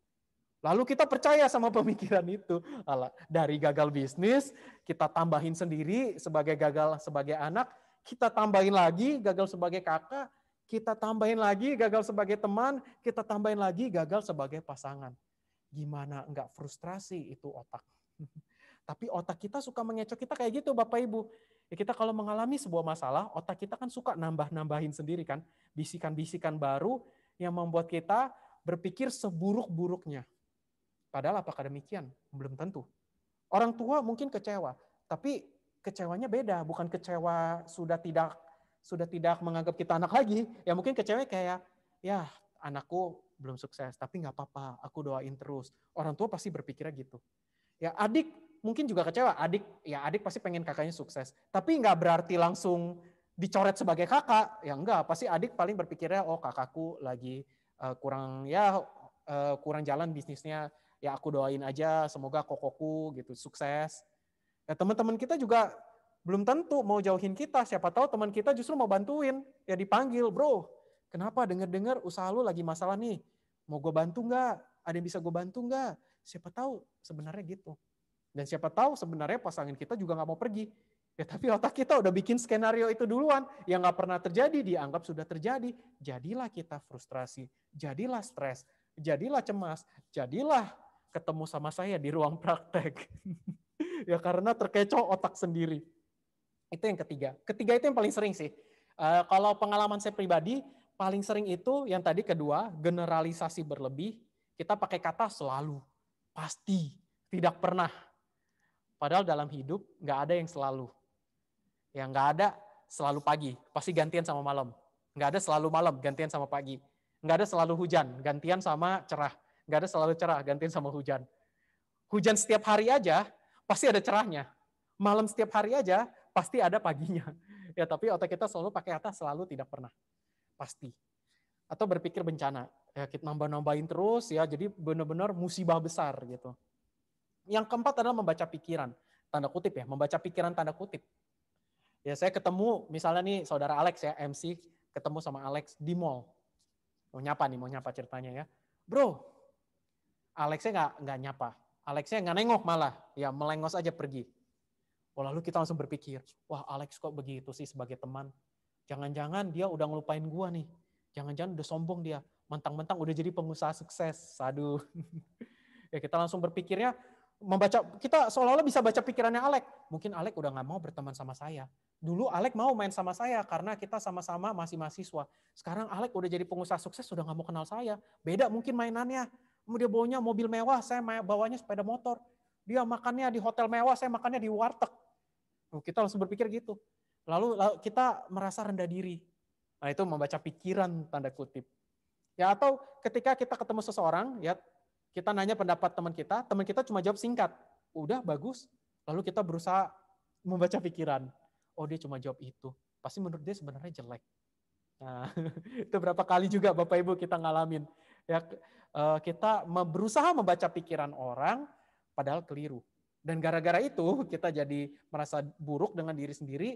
[SPEAKER 2] Lalu kita percaya sama pemikiran itu. Alah, dari gagal bisnis, kita tambahin sendiri sebagai gagal sebagai anak, kita tambahin lagi gagal sebagai kakak, kita tambahin lagi gagal sebagai teman, kita tambahin lagi gagal sebagai pasangan. Gimana enggak frustrasi itu otak. Tapi otak kita suka mengecoh kita kayak gitu Bapak Ibu. Ya kita kalau mengalami sebuah masalah, otak kita kan suka nambah-nambahin sendiri kan. Bisikan-bisikan baru yang membuat kita berpikir seburuk-buruknya. Padahal apakah demikian? Belum tentu. Orang tua mungkin kecewa, tapi kecewanya beda, bukan kecewa sudah tidak sudah tidak menganggap kita anak lagi, ya mungkin ke kayak, ya anakku belum sukses, tapi nggak apa-apa, aku doain terus. Orang tua pasti berpikirnya gitu. Ya adik mungkin juga kecewa, adik ya adik pasti pengen kakaknya sukses, tapi nggak berarti langsung dicoret sebagai kakak, ya enggak, pasti adik paling berpikirnya, oh kakakku lagi uh, kurang ya uh, kurang jalan bisnisnya, ya aku doain aja semoga kokoku gitu sukses. Ya teman-teman kita juga belum tentu mau jauhin kita. Siapa tahu teman kita justru mau bantuin. Ya dipanggil, bro. Kenapa denger-dengar usaha lu lagi masalah nih. Mau gue bantu nggak? Ada yang bisa gue bantu nggak? Siapa tahu sebenarnya gitu. Dan siapa tahu sebenarnya pasangan kita juga nggak mau pergi. Ya tapi otak kita udah bikin skenario itu duluan. Yang nggak pernah terjadi, dianggap sudah terjadi. Jadilah kita frustrasi. Jadilah stres. Jadilah cemas. Jadilah ketemu sama saya di ruang praktek. ya karena terkecoh otak sendiri. Itu yang ketiga. Ketiga itu yang paling sering sih. Uh, kalau pengalaman saya pribadi, paling sering itu yang tadi kedua, generalisasi berlebih. Kita pakai kata selalu, pasti, tidak pernah. Padahal dalam hidup nggak ada yang selalu. Yang nggak ada selalu pagi, pasti gantian sama malam. Nggak ada selalu malam, gantian sama pagi. Nggak ada selalu hujan, gantian sama cerah. Nggak ada selalu cerah, gantian sama hujan. Hujan setiap hari aja, pasti ada cerahnya. Malam setiap hari aja, pasti ada paginya. Ya, tapi otak kita selalu pakai atas selalu tidak pernah. Pasti. Atau berpikir bencana. Ya, kita nambah-nambahin terus ya, jadi benar-benar musibah besar gitu. Yang keempat adalah membaca pikiran. Tanda kutip ya, membaca pikiran tanda kutip. Ya, saya ketemu misalnya nih saudara Alex ya, MC ketemu sama Alex di mall. Mau nyapa nih, mau nyapa ceritanya ya. Bro, Alexnya nggak nyapa. Alexnya nggak nengok malah, ya melengos aja pergi Oh, lalu kita langsung berpikir, wah Alex kok begitu sih sebagai teman? Jangan-jangan dia udah ngelupain gua nih. Jangan-jangan udah sombong dia. Mentang-mentang udah jadi pengusaha sukses. Aduh. ya kita langsung berpikirnya, membaca kita seolah-olah bisa baca pikirannya Alex. Mungkin Alex udah nggak mau berteman sama saya. Dulu Alex mau main sama saya karena kita sama-sama masih mahasiswa. Sekarang Alex udah jadi pengusaha sukses, sudah nggak mau kenal saya. Beda mungkin mainannya. Dia bawanya mobil mewah, saya bawanya sepeda motor. Dia makannya di hotel mewah, saya makannya di warteg Gitu. Kita langsung berpikir gitu. Lalu kita merasa rendah diri. Nah, itu membaca pikiran tanda kutip. Ya atau ketika kita ketemu seseorang, ya kita nanya pendapat teman kita, teman kita cuma jawab singkat. Udah bagus. Lalu kita berusaha membaca pikiran. Oh, dia cuma jawab itu. Pasti menurut dia sebenarnya jelek. Nah, itu berapa kali juga Bapak Ibu kita ngalamin. Ya eh, kita berusaha membaca pikiran orang padahal keliru. Dan gara-gara itu kita jadi merasa buruk dengan diri sendiri,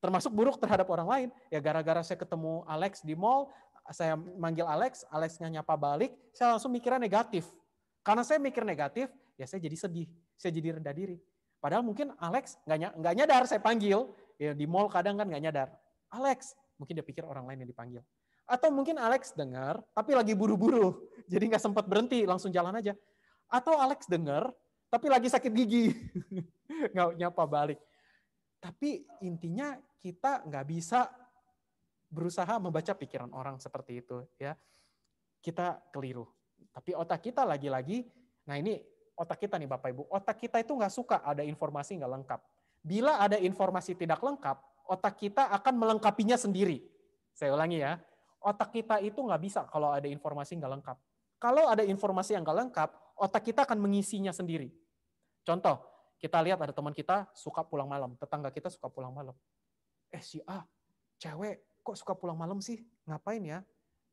[SPEAKER 2] termasuk buruk terhadap orang lain. Ya gara-gara saya ketemu Alex di mall, saya manggil Alex, Alex nyapa balik, saya langsung mikirnya negatif. Karena saya mikir negatif, ya saya jadi sedih, saya jadi rendah diri. Padahal mungkin Alex nggak nyadar saya panggil, ya di mall kadang kan nggak nyadar. Alex, mungkin dia pikir orang lain yang dipanggil. Atau mungkin Alex dengar, tapi lagi buru-buru, jadi nggak sempat berhenti, langsung jalan aja. Atau Alex dengar, tapi lagi sakit gigi. nggak nyapa balik. Tapi intinya kita nggak bisa berusaha membaca pikiran orang seperti itu. ya Kita keliru. Tapi otak kita lagi-lagi, nah ini otak kita nih Bapak Ibu, otak kita itu nggak suka ada informasi nggak lengkap. Bila ada informasi tidak lengkap, otak kita akan melengkapinya sendiri. Saya ulangi ya, otak kita itu nggak bisa kalau ada informasi nggak lengkap. Kalau ada informasi yang nggak lengkap, otak kita akan mengisinya sendiri. Contoh, kita lihat ada teman kita suka pulang malam, tetangga kita suka pulang malam. Eh si A, cewek kok suka pulang malam sih? Ngapain ya?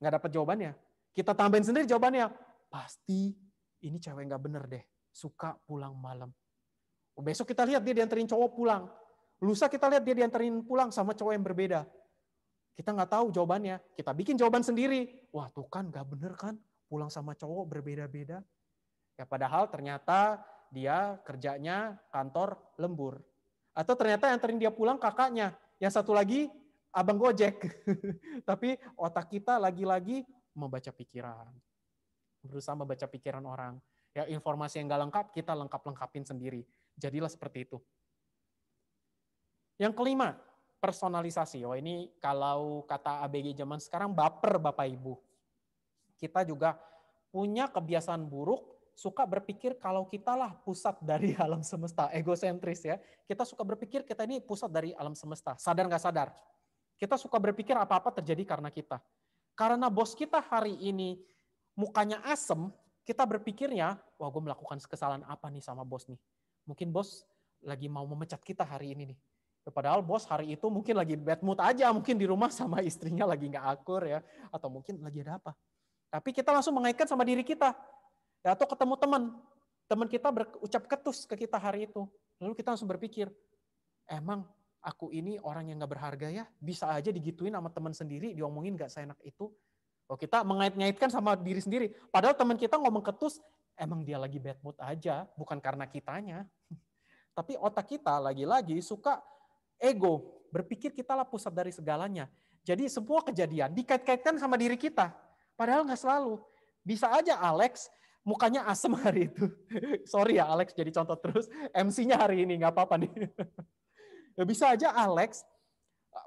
[SPEAKER 2] Nggak dapat jawabannya. Kita tambahin sendiri jawabannya. Pasti ini cewek nggak bener deh, suka pulang malam. Besok kita lihat dia dianterin cowok pulang. Lusa kita lihat dia dianterin pulang sama cowok yang berbeda. Kita nggak tahu jawabannya. Kita bikin jawaban sendiri. Wah tuh kan nggak bener kan pulang sama cowok berbeda-beda. Ya padahal ternyata dia kerjanya kantor lembur. Atau ternyata yang tering dia pulang kakaknya, yang satu lagi abang gojek. Tapi otak kita lagi-lagi membaca pikiran. Berusaha membaca pikiran orang. Ya informasi yang nggak lengkap kita lengkap-lengkapin sendiri. Jadilah seperti itu. Yang kelima, personalisasi. Oh ini kalau kata ABG zaman sekarang baper Bapak Ibu. Kita juga punya kebiasaan buruk suka berpikir kalau kita lah pusat dari alam semesta, egosentris ya. Kita suka berpikir kita ini pusat dari alam semesta, sadar nggak sadar. Kita suka berpikir apa-apa terjadi karena kita. Karena bos kita hari ini mukanya asem, kita berpikirnya, wah gue melakukan kesalahan apa nih sama bos nih. Mungkin bos lagi mau memecat kita hari ini nih. Ya, padahal bos hari itu mungkin lagi bad mood aja, mungkin di rumah sama istrinya lagi nggak akur ya, atau mungkin lagi ada apa. Tapi kita langsung mengaitkan sama diri kita. Ya, atau ketemu teman, teman kita berucap ketus ke kita hari itu. Lalu kita langsung berpikir, emang aku ini orang yang nggak berharga ya? Bisa aja digituin sama teman sendiri, diomongin nggak seenak itu. Oh, kita mengait-ngaitkan sama diri sendiri. Padahal teman kita ngomong ketus, emang dia lagi bad mood aja, bukan karena kitanya. Tapi otak kita lagi-lagi suka ego, berpikir kita lah pusat dari segalanya. Jadi semua kejadian dikait-kaitkan sama diri kita. Padahal nggak selalu. Bisa aja Alex mukanya asem hari itu. Sorry ya Alex jadi contoh terus. MC-nya hari ini nggak apa-apa nih. ya bisa aja Alex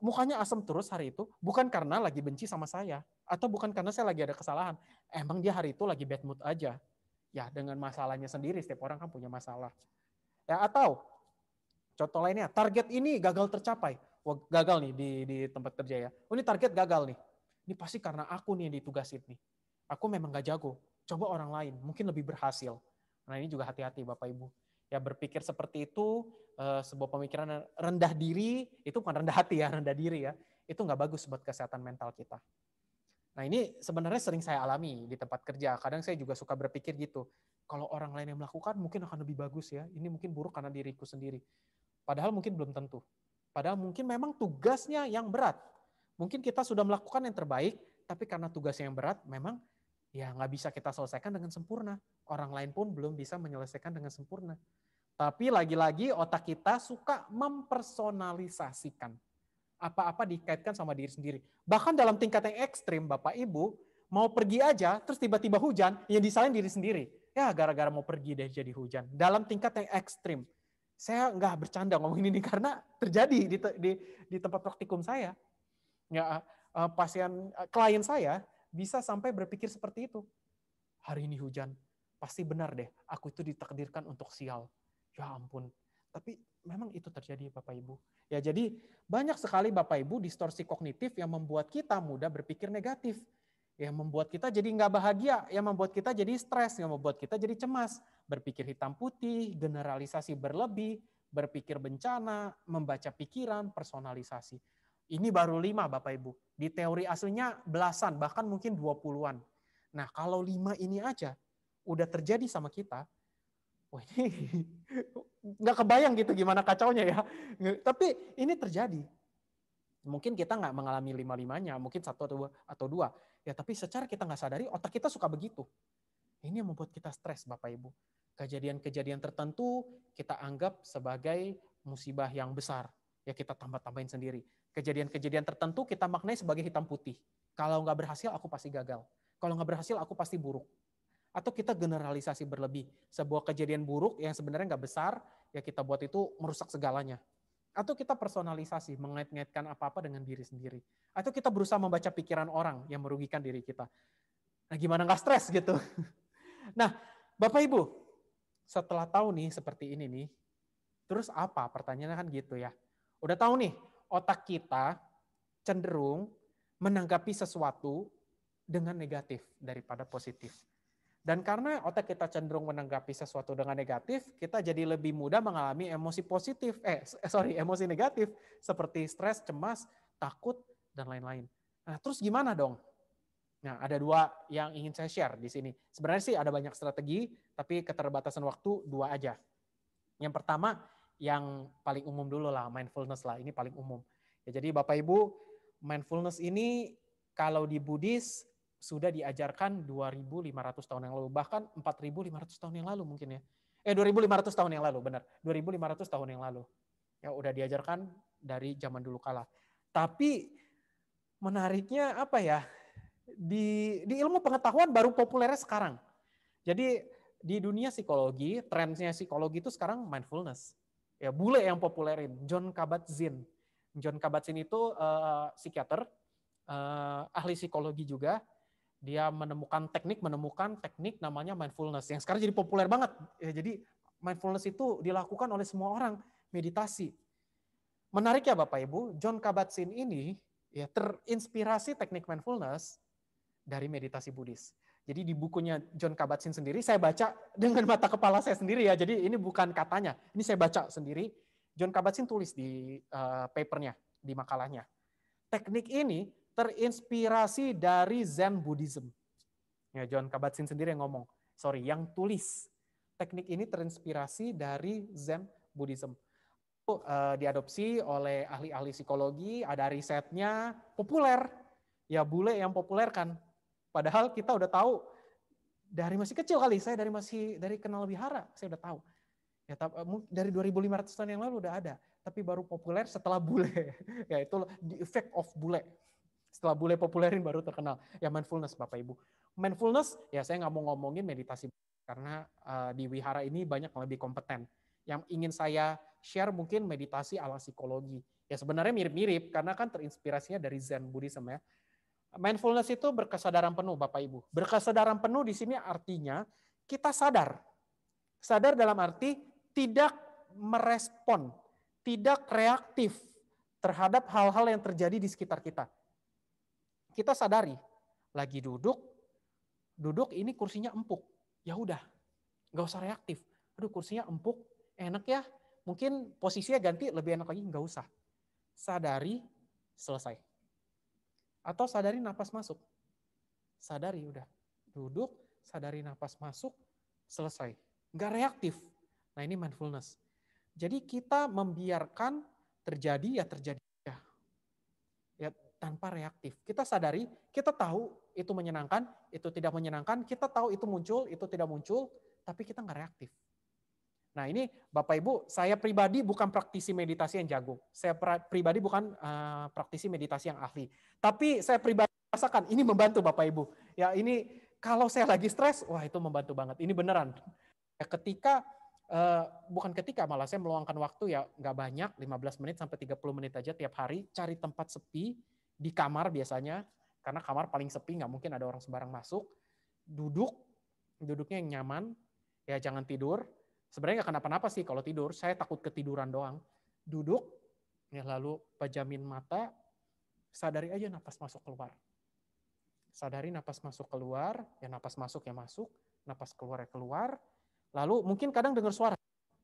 [SPEAKER 2] mukanya asem terus hari itu bukan karena lagi benci sama saya atau bukan karena saya lagi ada kesalahan. Emang dia hari itu lagi bad mood aja. Ya dengan masalahnya sendiri setiap orang kan punya masalah. Ya atau contoh lainnya target ini gagal tercapai. Wah, gagal nih di, di tempat kerja ya. Oh, ini target gagal nih. Ini pasti karena aku nih yang ditugasin nih. Aku memang gak jago coba orang lain mungkin lebih berhasil. Nah ini juga hati-hati Bapak Ibu. Ya berpikir seperti itu, eh, sebuah pemikiran rendah diri, itu bukan rendah hati ya, rendah diri ya. Itu nggak bagus buat kesehatan mental kita. Nah ini sebenarnya sering saya alami di tempat kerja. Kadang saya juga suka berpikir gitu, kalau orang lain yang melakukan mungkin akan lebih bagus ya. Ini mungkin buruk karena diriku sendiri. Padahal mungkin belum tentu. Padahal mungkin memang tugasnya yang berat. Mungkin kita sudah melakukan yang terbaik, tapi karena tugasnya yang berat, memang ya nggak bisa kita selesaikan dengan sempurna. Orang lain pun belum bisa menyelesaikan dengan sempurna. Tapi lagi-lagi otak kita suka mempersonalisasikan. Apa-apa dikaitkan sama diri sendiri. Bahkan dalam tingkat yang ekstrim, Bapak Ibu, mau pergi aja, terus tiba-tiba hujan, yang disalahin diri sendiri. Ya gara-gara mau pergi deh jadi hujan. Dalam tingkat yang ekstrim. Saya nggak bercanda ngomongin ini karena terjadi di, di, di tempat praktikum saya. Ya, eh, eh, pasien eh, klien saya bisa sampai berpikir seperti itu. Hari ini hujan, pasti benar deh, aku itu ditakdirkan untuk sial. Ya ampun. Tapi memang itu terjadi Bapak Ibu. Ya jadi banyak sekali Bapak Ibu distorsi kognitif yang membuat kita mudah berpikir negatif. Yang membuat kita jadi nggak bahagia, yang membuat kita jadi stres, yang membuat kita jadi cemas. Berpikir hitam putih, generalisasi berlebih, berpikir bencana, membaca pikiran, personalisasi. Ini baru lima Bapak Ibu. Di teori aslinya belasan, bahkan mungkin dua puluhan. Nah kalau lima ini aja udah terjadi sama kita, wah ini nggak kebayang gitu gimana kacaunya ya. Tapi ini terjadi. Mungkin kita nggak mengalami lima-limanya, mungkin satu atau dua, atau dua. Ya tapi secara kita nggak sadari otak kita suka begitu. Ini yang membuat kita stres Bapak Ibu. Kejadian-kejadian tertentu kita anggap sebagai musibah yang besar. Ya kita tambah-tambahin sendiri. Kejadian-kejadian tertentu kita maknai sebagai hitam putih. Kalau nggak berhasil, aku pasti gagal. Kalau nggak berhasil, aku pasti buruk. Atau kita generalisasi berlebih. Sebuah kejadian buruk yang sebenarnya nggak besar, ya kita buat itu merusak segalanya. Atau kita personalisasi, mengait-ngaitkan apa-apa dengan diri sendiri. Atau kita berusaha membaca pikiran orang yang merugikan diri kita. Nah, gimana nggak stres gitu. Nah, Bapak Ibu, setelah tahu nih seperti ini nih, terus apa? Pertanyaannya kan gitu ya. Udah tahu nih, otak kita cenderung menanggapi sesuatu dengan negatif daripada positif. Dan karena otak kita cenderung menanggapi sesuatu dengan negatif, kita jadi lebih mudah mengalami emosi positif, eh, eh sorry emosi negatif seperti stres, cemas, takut dan lain-lain. Nah terus gimana dong? Nah ada dua yang ingin saya share di sini. Sebenarnya sih ada banyak strategi, tapi keterbatasan waktu dua aja. Yang pertama yang paling umum dulu lah, mindfulness lah, ini paling umum. Ya, jadi Bapak Ibu, mindfulness ini kalau di Buddhis sudah diajarkan 2.500 tahun yang lalu, bahkan 4.500 tahun yang lalu mungkin ya. Eh 2.500 tahun yang lalu, benar. 2.500 tahun yang lalu. Ya udah diajarkan dari zaman dulu kala. Tapi menariknya apa ya? Di di ilmu pengetahuan baru populernya sekarang. Jadi di dunia psikologi, trennya psikologi itu sekarang mindfulness ya bule yang populerin John Kabat-Zinn. John Kabat-Zinn itu uh, psikiater, uh, ahli psikologi juga. Dia menemukan teknik, menemukan teknik namanya mindfulness yang sekarang jadi populer banget. Ya, jadi mindfulness itu dilakukan oleh semua orang, meditasi. Menarik ya Bapak Ibu, John Kabat-Zinn ini ya terinspirasi teknik mindfulness dari meditasi Buddhis. Jadi di bukunya John Kabat-Zinn sendiri saya baca dengan mata kepala saya sendiri ya. Jadi ini bukan katanya, ini saya baca sendiri. John Kabat-Zinn tulis di uh, papernya, di makalahnya. Teknik ini terinspirasi dari Zen Buddhism. Ya, John Kabat-Zinn sendiri yang ngomong. Sorry, yang tulis. Teknik ini terinspirasi dari Zen Buddhism. Itu, uh, diadopsi oleh ahli-ahli psikologi, ada risetnya, populer. Ya bule yang populer kan Padahal kita udah tahu dari masih kecil kali saya dari masih dari kenal wihara saya udah tahu. Ya eh, dari 2500 tahun yang lalu udah ada, tapi baru populer setelah bule. ya itu the effect of bule. Setelah bule populerin baru terkenal. Ya mindfulness Bapak Ibu. Mindfulness ya saya nggak mau ngomongin meditasi karena uh, di wihara ini banyak yang lebih kompeten. Yang ingin saya share mungkin meditasi ala psikologi. Ya sebenarnya mirip-mirip karena kan terinspirasinya dari Zen Buddhism ya. Mindfulness itu berkesadaran penuh, Bapak Ibu. Berkesadaran penuh di sini artinya kita sadar. Sadar dalam arti tidak merespon, tidak reaktif terhadap hal-hal yang terjadi di sekitar kita. Kita sadari, lagi duduk, duduk ini kursinya empuk. Ya udah, nggak usah reaktif. Aduh kursinya empuk, enak ya. Mungkin posisinya ganti lebih enak lagi, nggak usah. Sadari, selesai. Atau sadari napas masuk. Sadari udah. Duduk, sadari napas masuk, selesai. Nggak reaktif. Nah ini mindfulness. Jadi kita membiarkan terjadi ya terjadi ya. Ya tanpa reaktif. Kita sadari, kita tahu itu menyenangkan, itu tidak menyenangkan, kita tahu itu muncul, itu tidak muncul, tapi kita nggak reaktif. Nah ini Bapak Ibu, saya pribadi bukan praktisi meditasi yang jago. Saya pribadi bukan uh, praktisi meditasi yang ahli. Tapi saya pribadi rasakan ini membantu Bapak Ibu. Ya ini kalau saya lagi stres, wah itu membantu banget. Ini beneran. Ya, ketika Uh, bukan ketika malah saya meluangkan waktu ya nggak banyak 15 menit sampai 30 menit aja tiap hari cari tempat sepi di kamar biasanya karena kamar paling sepi nggak mungkin ada orang sebarang masuk duduk duduknya yang nyaman ya jangan tidur Sebenarnya nggak kenapa-napa sih kalau tidur, saya takut ketiduran doang. Duduk, ya lalu pajamin mata, sadari aja napas masuk keluar. Sadari napas masuk keluar, ya napas masuk ya masuk, napas keluar ya keluar. Lalu mungkin kadang dengar suara,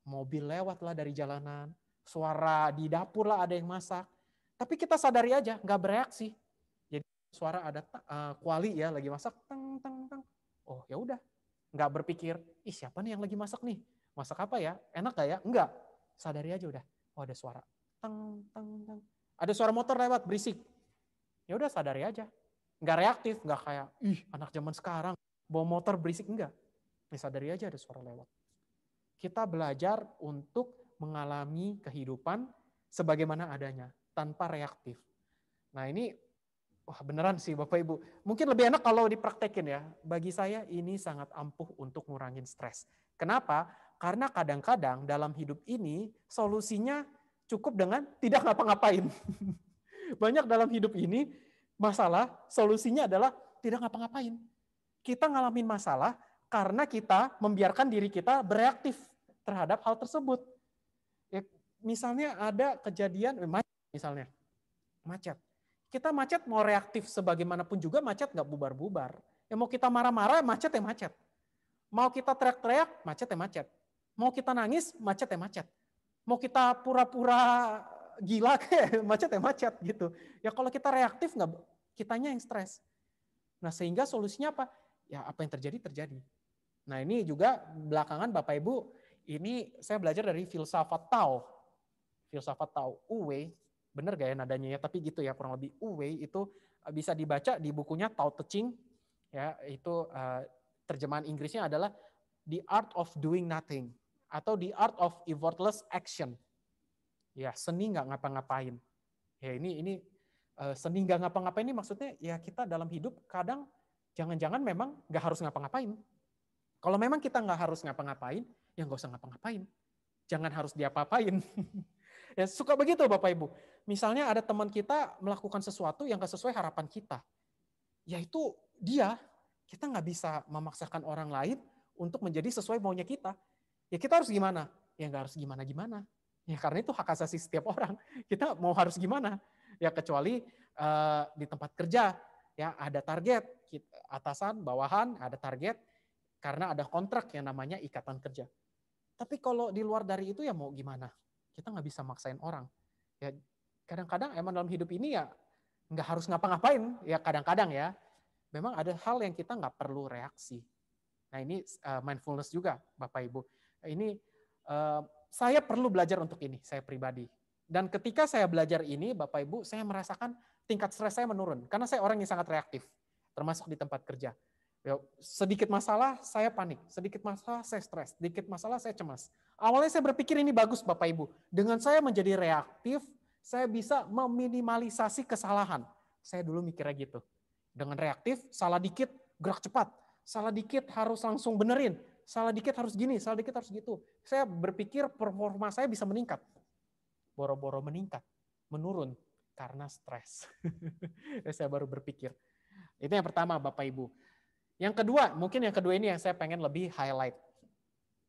[SPEAKER 2] mobil lewat lah dari jalanan, suara di dapur lah ada yang masak. Tapi kita sadari aja, nggak bereaksi. Jadi suara ada uh, kuali ya lagi masak, teng teng teng. Oh ya udah, nggak berpikir, ih siapa nih yang lagi masak nih? Masak apa ya? Enak gak ya? Enggak. Sadari aja udah. Oh ada suara. Teng, teng, teng. Ada suara motor lewat berisik. Ya udah sadari aja. Enggak reaktif, enggak kayak ih anak zaman sekarang bawa motor berisik enggak. Ya sadari aja ada suara lewat. Kita belajar untuk mengalami kehidupan sebagaimana adanya tanpa reaktif. Nah ini wah beneran sih Bapak Ibu. Mungkin lebih enak kalau dipraktekin ya. Bagi saya ini sangat ampuh untuk ngurangin stres. Kenapa? Karena kadang-kadang dalam hidup ini solusinya cukup dengan tidak ngapa-ngapain. Banyak dalam hidup ini masalah solusinya adalah tidak ngapa-ngapain. Kita ngalamin masalah karena kita membiarkan diri kita bereaktif terhadap hal tersebut. Ya, misalnya ada kejadian eh, macet misalnya macet. Kita macet mau reaktif sebagaimanapun juga macet nggak bubar-bubar. Ya mau kita marah-marah macet ya macet. Mau kita teriak-teriak macet ya macet. Mau kita nangis, macet ya macet. Mau kita pura-pura gila kayak macet ya macet gitu. Ya kalau kita reaktif nggak, kitanya yang stres. Nah sehingga solusinya apa? Ya apa yang terjadi terjadi. Nah ini juga belakangan Bapak Ibu, ini saya belajar dari filsafat Tao. Filsafat Tao, Uwe, bener gak ya nadanya ya tapi gitu ya kurang lebih Uwe itu bisa dibaca di bukunya Tao Te Ching ya itu eh, terjemahan Inggrisnya adalah The Art of Doing Nothing atau The Art of Effortless Action. Ya, seni nggak ngapa-ngapain. Ya ini ini eh, seni nggak ngapa-ngapain ini maksudnya ya kita dalam hidup kadang jangan-jangan memang nggak harus ngapa-ngapain. Kalau memang kita nggak harus ngapa-ngapain, ya nggak usah ngapa-ngapain. Jangan harus diapa-apain. ya suka begitu Bapak Ibu. Misalnya ada teman kita melakukan sesuatu yang nggak sesuai harapan kita. Yaitu dia, kita nggak bisa memaksakan orang lain untuk menjadi sesuai maunya kita ya kita harus gimana? Ya nggak harus gimana-gimana. Ya karena itu hak asasi setiap orang. Kita mau harus gimana? Ya kecuali uh, di tempat kerja ya ada target atasan, bawahan ada target karena ada kontrak yang namanya ikatan kerja. Tapi kalau di luar dari itu ya mau gimana? Kita nggak bisa maksain orang. Ya kadang-kadang emang dalam hidup ini ya nggak harus ngapa-ngapain ya kadang-kadang ya. Memang ada hal yang kita nggak perlu reaksi. Nah ini eh, mindfulness juga Bapak Ibu. Ini uh, saya perlu belajar untuk ini, saya pribadi. Dan ketika saya belajar ini, Bapak Ibu, saya merasakan tingkat stres saya menurun karena saya orang yang sangat reaktif, termasuk di tempat kerja. Ya, sedikit masalah saya panik, sedikit masalah saya stres, sedikit masalah saya cemas. Awalnya saya berpikir ini bagus Bapak Ibu. Dengan saya menjadi reaktif, saya bisa meminimalisasi kesalahan. Saya dulu mikirnya gitu. Dengan reaktif, salah dikit, gerak cepat. Salah dikit harus langsung benerin salah dikit harus gini, salah dikit harus gitu. Saya berpikir performa saya bisa meningkat. Boro-boro meningkat, menurun karena stres. saya baru berpikir. Itu yang pertama Bapak Ibu. Yang kedua, mungkin yang kedua ini yang saya pengen lebih highlight.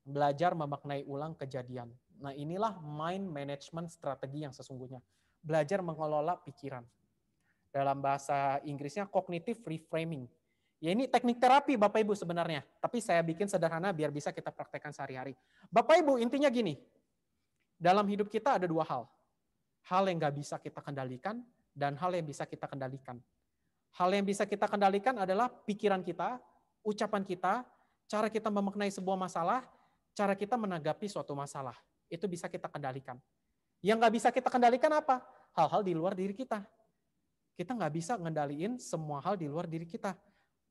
[SPEAKER 2] Belajar memaknai ulang kejadian. Nah inilah mind management strategi yang sesungguhnya. Belajar mengelola pikiran. Dalam bahasa Inggrisnya cognitive reframing Ya ini teknik terapi Bapak Ibu sebenarnya, tapi saya bikin sederhana biar bisa kita praktekkan sehari-hari. Bapak Ibu intinya gini, dalam hidup kita ada dua hal. Hal yang nggak bisa kita kendalikan dan hal yang bisa kita kendalikan. Hal yang bisa kita kendalikan adalah pikiran kita, ucapan kita, cara kita memaknai sebuah masalah, cara kita menanggapi suatu masalah. Itu bisa kita kendalikan. Yang nggak bisa kita kendalikan apa? Hal-hal di luar diri kita. Kita nggak bisa ngendaliin semua hal di luar diri kita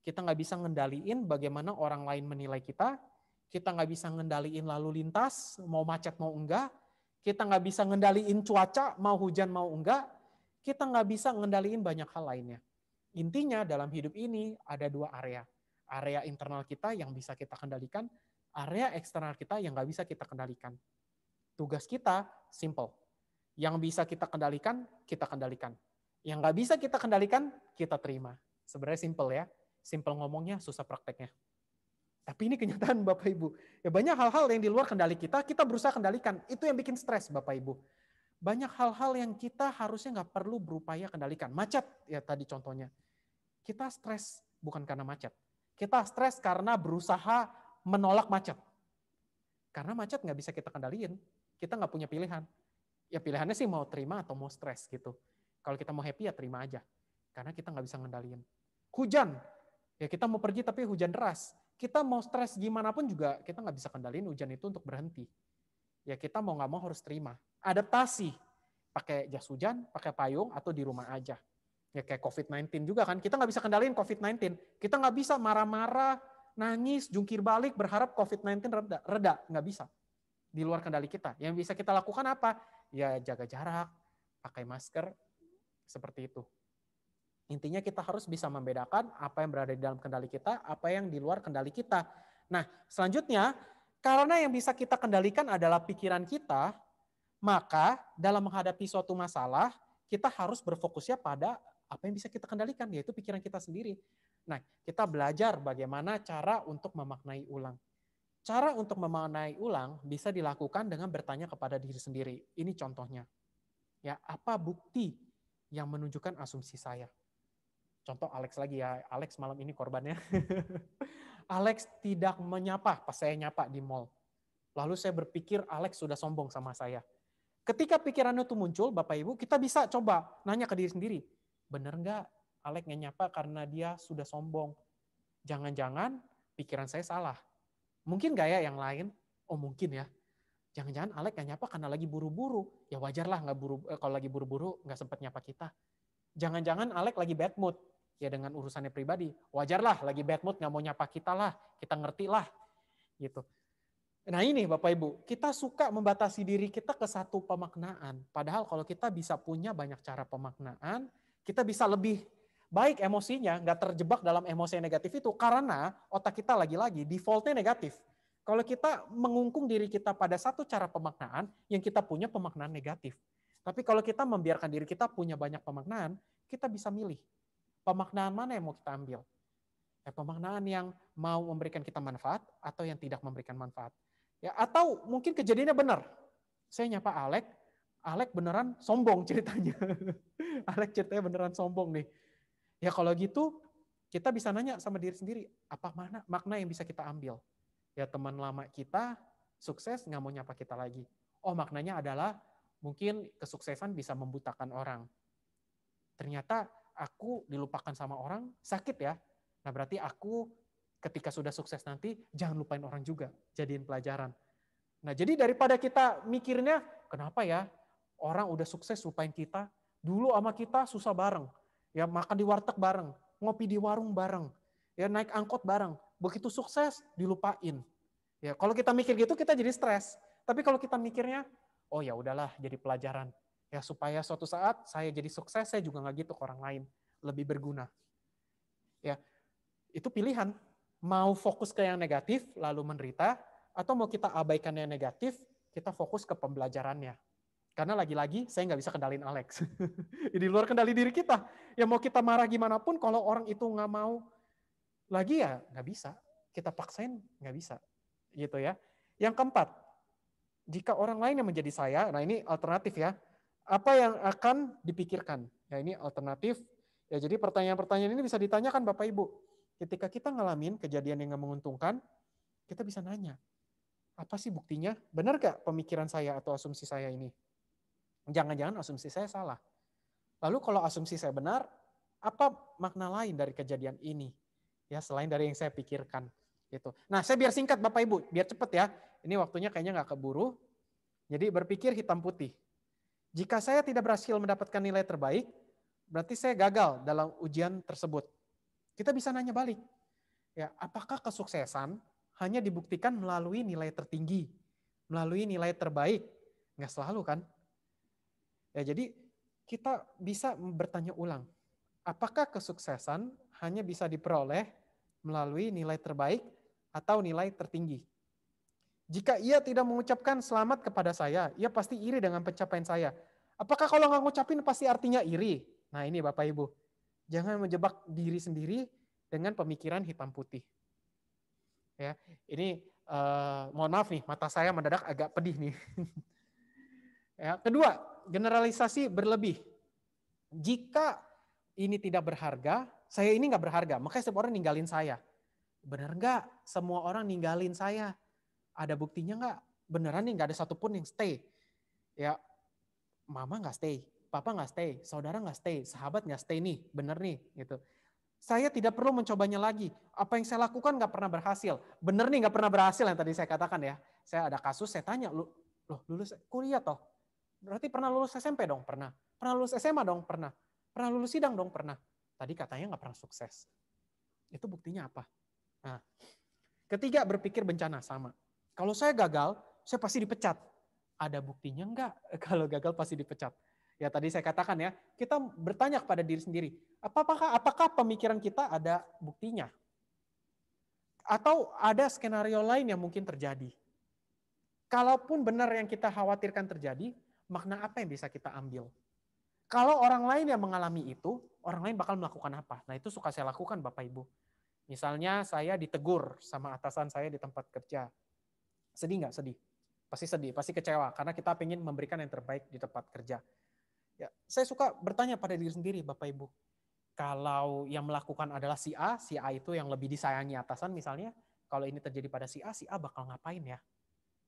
[SPEAKER 2] kita nggak bisa ngendaliin bagaimana orang lain menilai kita, kita nggak bisa ngendaliin lalu lintas, mau macet mau enggak, kita nggak bisa ngendaliin cuaca, mau hujan mau enggak, kita nggak bisa ngendaliin banyak hal lainnya. Intinya dalam hidup ini ada dua area. Area internal kita yang bisa kita kendalikan, area eksternal kita yang nggak bisa kita kendalikan. Tugas kita simple. Yang bisa kita kendalikan, kita kendalikan. Yang nggak bisa kita kendalikan, kita terima. Sebenarnya simple ya simple ngomongnya, susah prakteknya. Tapi ini kenyataan Bapak Ibu. Ya banyak hal-hal yang di luar kendali kita, kita berusaha kendalikan. Itu yang bikin stres Bapak Ibu. Banyak hal-hal yang kita harusnya nggak perlu berupaya kendalikan. Macet ya tadi contohnya. Kita stres bukan karena macet. Kita stres karena berusaha menolak macet. Karena macet nggak bisa kita kendaliin. Kita nggak punya pilihan. Ya pilihannya sih mau terima atau mau stres gitu. Kalau kita mau happy ya terima aja. Karena kita nggak bisa ngendaliin. Hujan, Ya kita mau pergi tapi hujan deras. Kita mau stres gimana pun juga kita nggak bisa kendalin hujan itu untuk berhenti. Ya kita mau nggak mau harus terima. Adaptasi. Pakai jas hujan, pakai payung, atau di rumah aja. Ya kayak COVID-19 juga kan. Kita nggak bisa kendalin COVID-19. Kita nggak bisa marah-marah, nangis, jungkir balik, berharap COVID-19 reda. Reda, nggak bisa. Di luar kendali kita. Yang bisa kita lakukan apa? Ya jaga jarak, pakai masker, seperti itu. Intinya kita harus bisa membedakan apa yang berada di dalam kendali kita, apa yang di luar kendali kita. Nah, selanjutnya karena yang bisa kita kendalikan adalah pikiran kita, maka dalam menghadapi suatu masalah kita harus berfokusnya pada apa yang bisa kita kendalikan yaitu pikiran kita sendiri. Nah, kita belajar bagaimana cara untuk memaknai ulang. Cara untuk memaknai ulang bisa dilakukan dengan bertanya kepada diri sendiri. Ini contohnya. Ya, apa bukti yang menunjukkan asumsi saya? Contoh Alex lagi ya, Alex malam ini korbannya. Alex tidak menyapa pas saya nyapa di mall. Lalu saya berpikir Alex sudah sombong sama saya. Ketika pikirannya itu muncul, Bapak Ibu, kita bisa coba nanya ke diri sendiri. Benar nggak Alex nggak nyapa karena dia sudah sombong? Jangan-jangan pikiran saya salah. Mungkin gaya yang lain? Oh mungkin ya. Jangan-jangan Alex nggak nyapa karena lagi buru-buru. Ya wajarlah nggak buru eh, kalau lagi buru-buru nggak sempat nyapa kita jangan-jangan Alek lagi bad mood ya dengan urusannya pribadi. Wajarlah lagi bad mood nggak mau nyapa kita lah, kita ngerti lah gitu. Nah ini Bapak Ibu, kita suka membatasi diri kita ke satu pemaknaan. Padahal kalau kita bisa punya banyak cara pemaknaan, kita bisa lebih baik emosinya, nggak terjebak dalam emosi yang negatif itu. Karena otak kita lagi-lagi defaultnya negatif. Kalau kita mengungkung diri kita pada satu cara pemaknaan, yang kita punya pemaknaan negatif. Tapi kalau kita membiarkan diri kita punya banyak pemaknaan, kita bisa milih pemaknaan mana yang mau kita ambil. Ya, pemaknaan yang mau memberikan kita manfaat atau yang tidak memberikan manfaat. Ya, atau mungkin kejadiannya benar. Saya nyapa Alek, Alek beneran sombong ceritanya. Alek ceritanya beneran sombong nih. Ya kalau gitu kita bisa nanya sama diri sendiri, apa mana makna yang bisa kita ambil? Ya teman lama kita sukses nggak mau nyapa kita lagi. Oh maknanya adalah mungkin kesuksesan bisa membutakan orang. Ternyata aku dilupakan sama orang, sakit ya. Nah berarti aku ketika sudah sukses nanti, jangan lupain orang juga, jadiin pelajaran. Nah jadi daripada kita mikirnya, kenapa ya orang udah sukses lupain kita, dulu sama kita susah bareng, ya makan di warteg bareng, ngopi di warung bareng, ya naik angkot bareng, begitu sukses dilupain. Ya, kalau kita mikir gitu kita jadi stres. Tapi kalau kita mikirnya oh ya udahlah jadi pelajaran ya supaya suatu saat saya jadi sukses saya juga nggak gitu ke orang lain lebih berguna ya itu pilihan mau fokus ke yang negatif lalu menderita atau mau kita abaikan yang negatif kita fokus ke pembelajarannya karena lagi-lagi saya nggak bisa kendalin Alex di luar kendali diri kita ya mau kita marah gimana pun kalau orang itu nggak mau lagi ya nggak bisa kita paksain nggak bisa gitu ya yang keempat jika orang lain yang menjadi saya, nah ini alternatif ya, apa yang akan dipikirkan? Ya ini alternatif. Ya jadi pertanyaan-pertanyaan ini bisa ditanyakan Bapak Ibu. Ketika kita ngalamin kejadian yang menguntungkan, kita bisa nanya, apa sih buktinya? Benar gak pemikiran saya atau asumsi saya ini? Jangan-jangan asumsi saya salah. Lalu kalau asumsi saya benar, apa makna lain dari kejadian ini? Ya selain dari yang saya pikirkan. Itu. Nah, saya biar singkat Bapak Ibu, biar cepat ya. Ini waktunya kayaknya nggak keburu. Jadi berpikir hitam putih. Jika saya tidak berhasil mendapatkan nilai terbaik, berarti saya gagal dalam ujian tersebut. Kita bisa nanya balik. Ya, apakah kesuksesan hanya dibuktikan melalui nilai tertinggi, melalui nilai terbaik? Nggak selalu kan? Ya, jadi kita bisa bertanya ulang. Apakah kesuksesan hanya bisa diperoleh melalui nilai terbaik atau nilai tertinggi. Jika ia tidak mengucapkan selamat kepada saya, ia pasti iri dengan pencapaian saya. Apakah kalau nggak ngucapin pasti artinya iri? Nah ini Bapak Ibu, jangan menjebak diri sendiri dengan pemikiran hitam putih. Ya, ini eh, mohon maaf nih, mata saya mendadak agak pedih nih. ya, kedua, generalisasi berlebih. Jika ini tidak berharga, saya ini nggak berharga, makanya setiap orang ninggalin saya benar nggak semua orang ninggalin saya? Ada buktinya nggak? Beneran nih nggak ada satupun yang stay. Ya, mama nggak stay, papa nggak stay, saudara nggak stay, sahabat nggak stay nih, bener nih gitu. Saya tidak perlu mencobanya lagi. Apa yang saya lakukan nggak pernah berhasil. Bener nih nggak pernah berhasil yang tadi saya katakan ya. Saya ada kasus, saya tanya, lu, loh lulus kuliah toh? Berarti pernah lulus SMP dong? Pernah. Pernah lulus SMA dong? Pernah. Pernah lulus sidang dong? Pernah. Tadi katanya nggak pernah sukses. Itu buktinya apa? Nah, ketiga berpikir bencana sama. Kalau saya gagal, saya pasti dipecat. Ada buktinya enggak? Kalau gagal pasti dipecat. Ya tadi saya katakan ya, kita bertanya kepada diri sendiri, apakah apakah pemikiran kita ada buktinya? Atau ada skenario lain yang mungkin terjadi? Kalaupun benar yang kita khawatirkan terjadi, makna apa yang bisa kita ambil? Kalau orang lain yang mengalami itu, orang lain bakal melakukan apa? Nah itu suka saya lakukan Bapak Ibu. Misalnya saya ditegur sama atasan saya di tempat kerja. Sedih nggak? Sedih. Pasti sedih, pasti kecewa. Karena kita ingin memberikan yang terbaik di tempat kerja. Ya, saya suka bertanya pada diri sendiri, Bapak Ibu. Kalau yang melakukan adalah si A, si A itu yang lebih disayangi atasan misalnya. Kalau ini terjadi pada si A, si A bakal ngapain ya?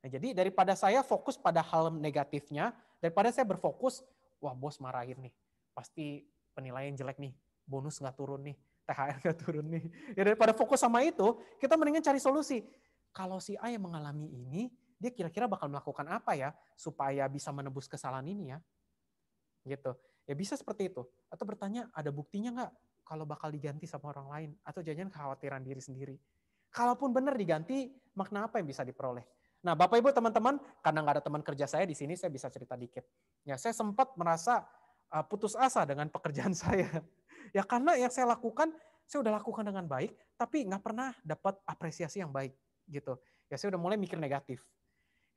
[SPEAKER 2] Nah, jadi daripada saya fokus pada hal negatifnya, daripada saya berfokus, wah bos marahin nih, pasti penilaian jelek nih, bonus nggak turun nih, THR nggak turun nih. Ya daripada fokus sama itu, kita mendingan cari solusi. Kalau si A yang mengalami ini, dia kira-kira bakal melakukan apa ya supaya bisa menebus kesalahan ini ya. Gitu. Ya bisa seperti itu. Atau bertanya, ada buktinya nggak kalau bakal diganti sama orang lain? Atau jangan kekhawatiran diri sendiri. Kalaupun benar diganti, makna apa yang bisa diperoleh? Nah, Bapak Ibu teman-teman, karena nggak ada teman kerja saya di sini, saya bisa cerita dikit. Ya, saya sempat merasa ah, putus asa dengan pekerjaan saya Ya karena yang saya lakukan, saya udah lakukan dengan baik, tapi nggak pernah dapat apresiasi yang baik gitu. Ya saya udah mulai mikir negatif.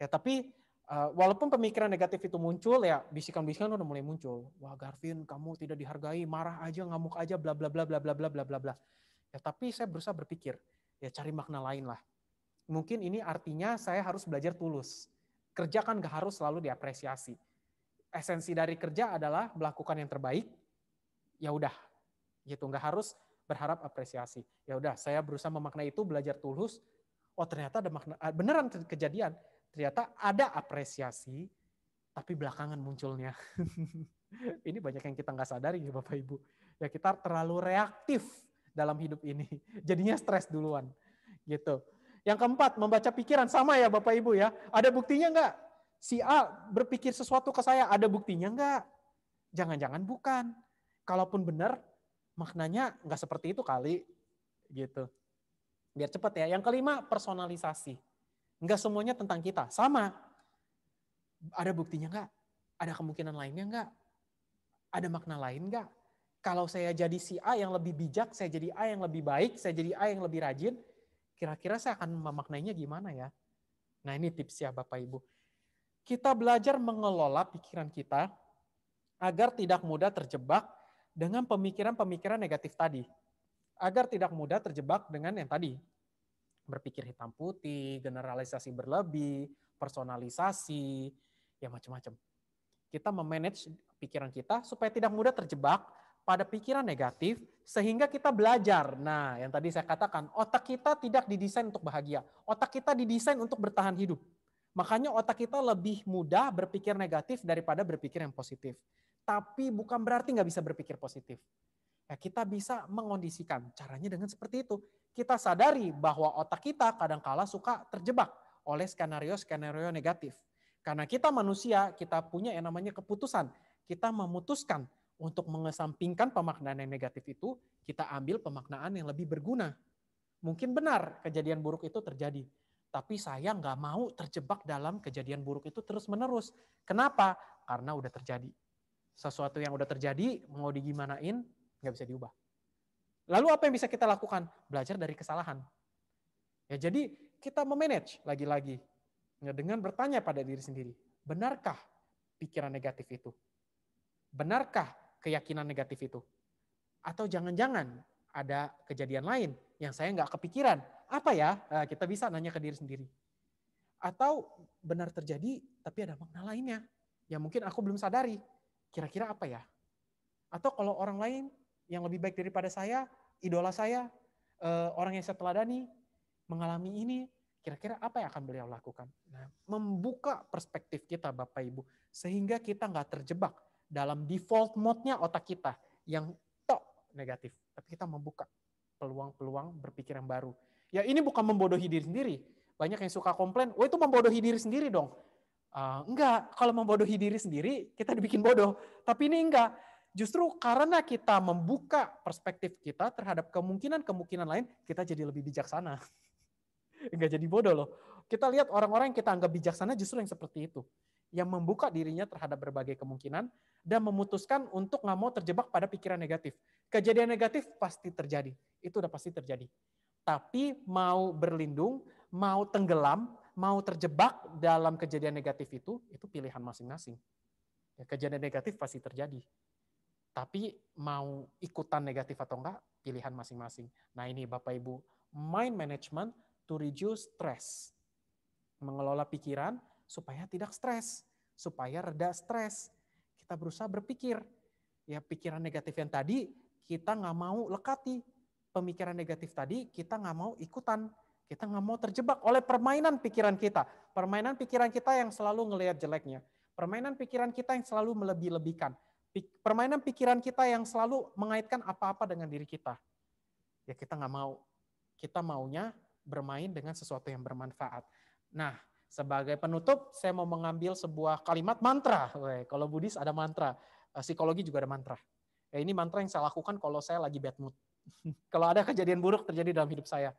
[SPEAKER 2] Ya tapi uh, walaupun pemikiran negatif itu muncul ya bisikan-bisikan udah mulai muncul. Wah Garvin kamu tidak dihargai, marah aja, ngamuk aja, bla bla bla bla bla bla bla bla bla. Ya tapi saya berusaha berpikir ya cari makna lain lah. Mungkin ini artinya saya harus belajar tulus. Kerja kan gak harus selalu diapresiasi. Esensi dari kerja adalah melakukan yang terbaik. Ya udah, gitu nggak harus berharap apresiasi ya udah saya berusaha memaknai itu belajar tulus oh ternyata ada makna ah, beneran kejadian ternyata ada apresiasi tapi belakangan munculnya ini banyak yang kita nggak sadari ya bapak ibu ya kita terlalu reaktif dalam hidup ini jadinya stres duluan gitu yang keempat membaca pikiran sama ya bapak ibu ya ada buktinya nggak si A berpikir sesuatu ke saya ada buktinya nggak jangan-jangan bukan kalaupun benar maknanya nggak seperti itu kali gitu biar cepet ya yang kelima personalisasi nggak semuanya tentang kita sama ada buktinya nggak ada kemungkinan lainnya nggak ada makna lain nggak kalau saya jadi si A yang lebih bijak, saya jadi A yang lebih baik, saya jadi A yang lebih rajin, kira-kira saya akan memaknainya gimana ya? Nah ini tips ya Bapak Ibu. Kita belajar mengelola pikiran kita agar tidak mudah terjebak dengan pemikiran-pemikiran negatif tadi agar tidak mudah terjebak dengan yang tadi berpikir hitam putih, generalisasi berlebih, personalisasi, ya macam-macam. Kita memanage pikiran kita supaya tidak mudah terjebak pada pikiran negatif sehingga kita belajar. Nah, yang tadi saya katakan, otak kita tidak didesain untuk bahagia. Otak kita didesain untuk bertahan hidup. Makanya otak kita lebih mudah berpikir negatif daripada berpikir yang positif tapi bukan berarti nggak bisa berpikir positif. Ya, kita bisa mengondisikan caranya dengan seperti itu. Kita sadari bahwa otak kita kadangkala suka terjebak oleh skenario-skenario negatif. Karena kita manusia, kita punya yang namanya keputusan. Kita memutuskan untuk mengesampingkan pemaknaan yang negatif itu, kita ambil pemaknaan yang lebih berguna. Mungkin benar kejadian buruk itu terjadi, tapi saya nggak mau terjebak dalam kejadian buruk itu terus-menerus. Kenapa? Karena udah terjadi sesuatu yang udah terjadi mau digimanain nggak bisa diubah. Lalu apa yang bisa kita lakukan? Belajar dari kesalahan. Ya jadi kita memanage lagi-lagi ya, dengan bertanya pada diri sendiri, benarkah pikiran negatif itu? Benarkah keyakinan negatif itu? Atau jangan-jangan ada kejadian lain yang saya nggak kepikiran? Apa ya? Eh, kita bisa nanya ke diri sendiri. Atau benar terjadi tapi ada makna lainnya yang mungkin aku belum sadari kira-kira apa ya? Atau kalau orang lain yang lebih baik daripada saya, idola saya, eh, orang yang saya teladani, mengalami ini, kira-kira apa yang akan beliau lakukan? Nah, membuka perspektif kita, Bapak Ibu, sehingga kita nggak terjebak dalam default mode-nya otak kita yang tok negatif, tapi kita membuka peluang-peluang berpikir yang baru. Ya ini bukan membodohi diri sendiri. Banyak yang suka komplain, wah oh, itu membodohi diri sendiri dong. Uh, enggak, kalau membodohi diri sendiri kita dibikin bodoh. Tapi ini enggak. Justru karena kita membuka perspektif kita terhadap kemungkinan-kemungkinan lain, kita jadi lebih bijaksana. enggak jadi bodoh loh. Kita lihat orang-orang yang kita anggap bijaksana justru yang seperti itu. Yang membuka dirinya terhadap berbagai kemungkinan dan memutuskan untuk nggak mau terjebak pada pikiran negatif. Kejadian negatif pasti terjadi. Itu udah pasti terjadi. Tapi mau berlindung, mau tenggelam, mau terjebak dalam kejadian negatif itu, itu pilihan masing-masing. Ya, kejadian negatif pasti terjadi. Tapi mau ikutan negatif atau enggak, pilihan masing-masing. Nah ini Bapak Ibu, mind management to reduce stress. Mengelola pikiran supaya tidak stres, supaya reda stres. Kita berusaha berpikir. Ya pikiran negatif yang tadi kita nggak mau lekati. Pemikiran negatif tadi kita nggak mau ikutan kita nggak mau terjebak oleh permainan pikiran kita. Permainan pikiran kita yang selalu ngelihat jeleknya. Permainan pikiran kita yang selalu melebih-lebihkan. Permainan pikiran kita yang selalu mengaitkan apa-apa dengan diri kita. Ya kita nggak mau. Kita maunya bermain dengan sesuatu yang bermanfaat. Nah, sebagai penutup, saya mau mengambil sebuah kalimat mantra. Weh, kalau Buddhis ada mantra, eh, psikologi juga ada mantra. Ya, ini mantra yang saya lakukan kalau saya lagi bad mood. kalau ada kejadian buruk terjadi dalam hidup saya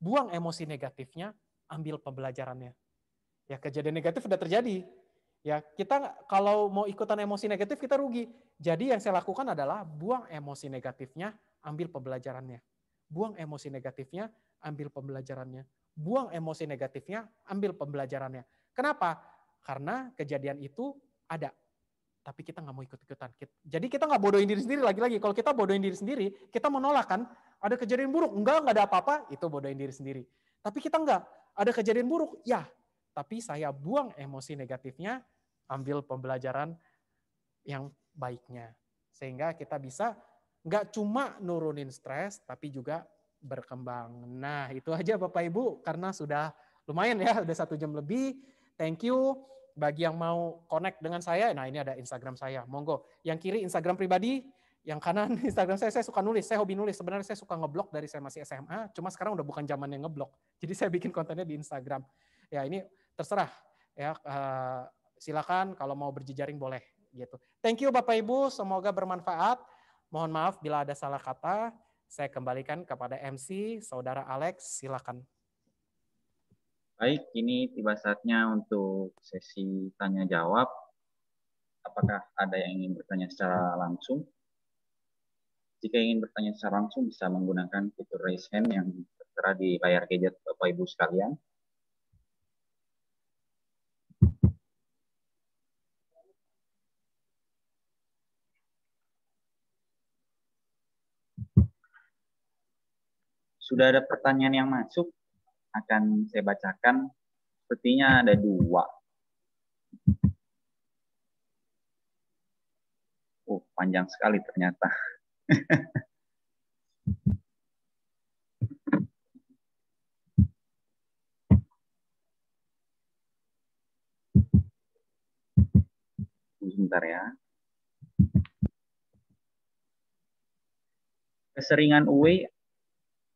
[SPEAKER 2] buang emosi negatifnya, ambil pembelajarannya. Ya kejadian negatif sudah terjadi. Ya kita kalau mau ikutan emosi negatif kita rugi. Jadi yang saya lakukan adalah buang emosi negatifnya, ambil pembelajarannya. Buang emosi negatifnya, ambil pembelajarannya. Buang emosi negatifnya, ambil pembelajarannya. Kenapa? Karena kejadian itu ada tapi kita nggak mau ikut-ikutan. Jadi kita nggak bodohin diri sendiri lagi-lagi. Kalau kita bodohin diri sendiri, kita menolak kan? Ada kejadian buruk, enggak, nggak ada apa-apa, itu bodohin diri sendiri. Tapi kita enggak. Ada kejadian buruk, ya. Tapi saya buang emosi negatifnya, ambil pembelajaran yang baiknya. Sehingga kita bisa nggak cuma nurunin stres, tapi juga berkembang. Nah, itu aja Bapak Ibu, karena sudah lumayan ya, udah satu jam lebih. Thank you bagi yang mau connect dengan saya, nah ini ada Instagram saya, monggo. Yang kiri Instagram pribadi, yang kanan Instagram saya, saya suka nulis, saya hobi nulis. Sebenarnya saya suka ngeblok dari saya masih SMA, cuma sekarang udah bukan zamannya ngeblok. Jadi saya bikin kontennya di Instagram. Ya ini terserah, ya uh, silakan kalau mau berjejaring boleh gitu. Thank you Bapak Ibu, semoga bermanfaat. Mohon maaf bila ada salah kata. Saya kembalikan kepada MC Saudara Alex, silakan.
[SPEAKER 1] Baik, ini tiba saatnya untuk sesi tanya jawab. Apakah ada yang ingin bertanya secara langsung? Jika ingin bertanya secara langsung bisa menggunakan fitur raise hand yang tertera di layar gadget Bapak Ibu sekalian. Sudah ada pertanyaan yang masuk? akan saya bacakan sepertinya ada dua. Oh, panjang sekali ternyata. Sebentar ya. Keseringan UE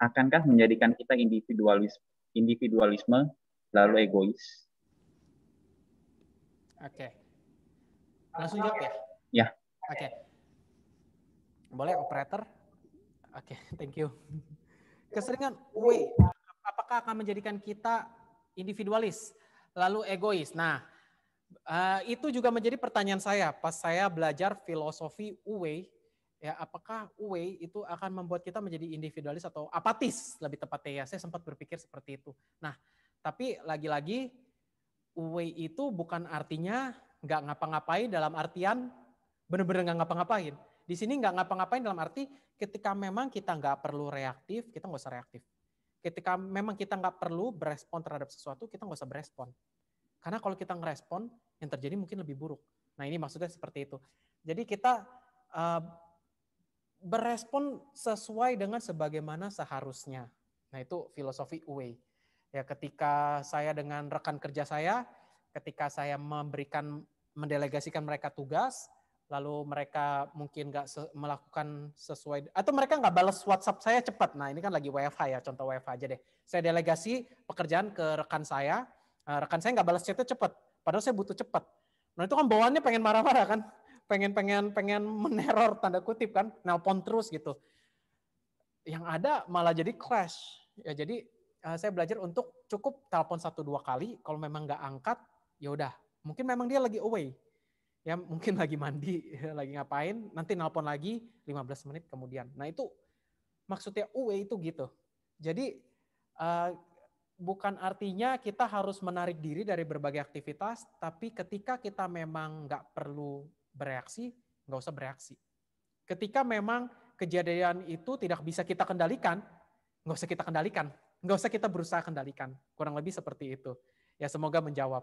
[SPEAKER 1] akankah menjadikan kita individualis individualisme, lalu egois.
[SPEAKER 2] Oke. Okay. Langsung jawab ya? Ya. Oke. Okay. Boleh operator? Oke, okay, thank you. Keseringan W apakah akan menjadikan kita individualis lalu egois? Nah, eh, itu juga menjadi pertanyaan saya pas saya belajar filosofi Uwe ya apakah way itu akan membuat kita menjadi individualis atau apatis lebih tepatnya ya. Saya sempat berpikir seperti itu. Nah, tapi lagi-lagi way itu bukan artinya nggak ngapa-ngapain dalam artian benar-benar nggak ngapa-ngapain. Di sini nggak ngapa-ngapain dalam arti ketika memang kita nggak perlu reaktif, kita nggak usah reaktif. Ketika memang kita nggak perlu berespon terhadap sesuatu, kita nggak usah berespon. Karena kalau kita ngerespon, yang terjadi mungkin lebih buruk. Nah ini maksudnya seperti itu. Jadi kita eh, berespon sesuai dengan sebagaimana seharusnya. Nah, itu filosofi Uwe. Ya, ketika saya dengan rekan kerja saya, ketika saya memberikan mendelegasikan mereka tugas, lalu mereka mungkin nggak se melakukan sesuai atau mereka nggak balas WhatsApp saya cepat. Nah ini kan lagi WFH ya, contoh WFH aja deh. Saya delegasi pekerjaan ke rekan saya, eh, rekan saya nggak balas chatnya cepat, padahal saya butuh cepat. Nah itu kan bawaannya pengen marah-marah kan pengen pengen pengen meneror tanda kutip kan, nelpon terus gitu. Yang ada malah jadi clash. Ya jadi uh, saya belajar untuk cukup telepon satu dua kali, kalau memang nggak angkat, ya udah. Mungkin memang dia lagi away. Ya mungkin lagi mandi, lagi ngapain, nanti nelpon lagi 15 menit kemudian. Nah itu maksudnya away itu gitu. Jadi uh, bukan artinya kita harus menarik diri dari berbagai aktivitas, tapi ketika kita memang nggak perlu bereaksi, nggak usah bereaksi. Ketika memang kejadian itu tidak bisa kita kendalikan, nggak usah kita kendalikan, nggak usah kita berusaha kendalikan. Kurang lebih seperti itu. Ya semoga menjawab.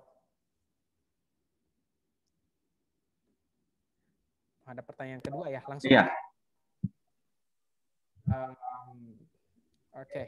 [SPEAKER 2] Ada pertanyaan kedua ya langsung. Iya. Um, Oke. Okay.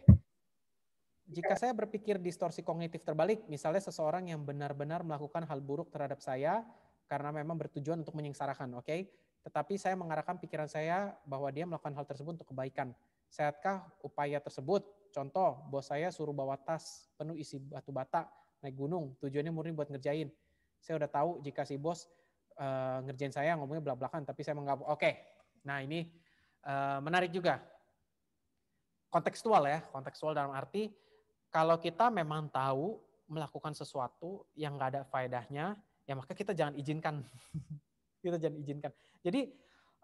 [SPEAKER 2] Jika saya berpikir distorsi kognitif terbalik, misalnya seseorang yang benar-benar melakukan hal buruk terhadap saya, karena memang bertujuan untuk menyengsarakan, oke? Okay? Tetapi saya mengarahkan pikiran saya bahwa dia melakukan hal tersebut untuk kebaikan. Sehatkah upaya tersebut? Contoh, bos saya suruh bawa tas penuh isi batu bata naik gunung, tujuannya murni buat ngerjain. Saya udah tahu jika si bos uh, ngerjain saya ngomongnya belak-belakan, tapi saya menganggap oke. Okay. Nah ini uh, menarik juga. Kontekstual ya, kontekstual dalam arti kalau kita memang tahu melakukan sesuatu yang nggak ada faedahnya, ya maka kita jangan izinkan. kita jangan izinkan. Jadi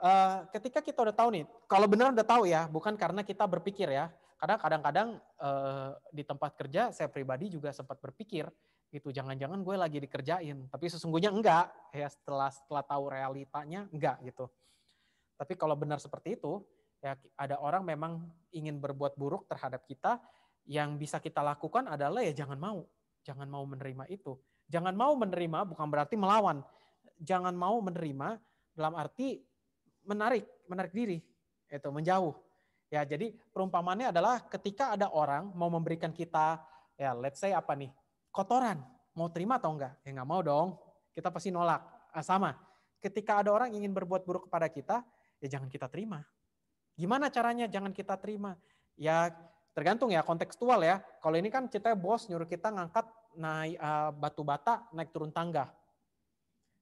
[SPEAKER 2] uh, ketika kita udah tahu nih, kalau benar udah tahu ya, bukan karena kita berpikir ya. Karena kadang-kadang uh, di tempat kerja saya pribadi juga sempat berpikir gitu, jangan-jangan gue lagi dikerjain. Tapi sesungguhnya enggak ya setelah setelah tahu realitanya enggak gitu. Tapi kalau benar seperti itu, ya ada orang memang ingin berbuat buruk terhadap kita, yang bisa kita lakukan adalah ya jangan mau, jangan mau menerima itu. Jangan mau menerima bukan berarti melawan. Jangan mau menerima dalam arti menarik, menarik diri, itu menjauh. Ya, jadi perumpamannya adalah ketika ada orang mau memberikan kita ya let's say apa nih? kotoran. Mau terima atau enggak? Ya enggak mau dong. Kita pasti nolak. Ah, sama. Ketika ada orang ingin berbuat buruk kepada kita, ya jangan kita terima. Gimana caranya jangan kita terima? Ya tergantung ya kontekstual ya. Kalau ini kan cerita bos nyuruh kita ngangkat naik uh, batu bata, naik turun tangga.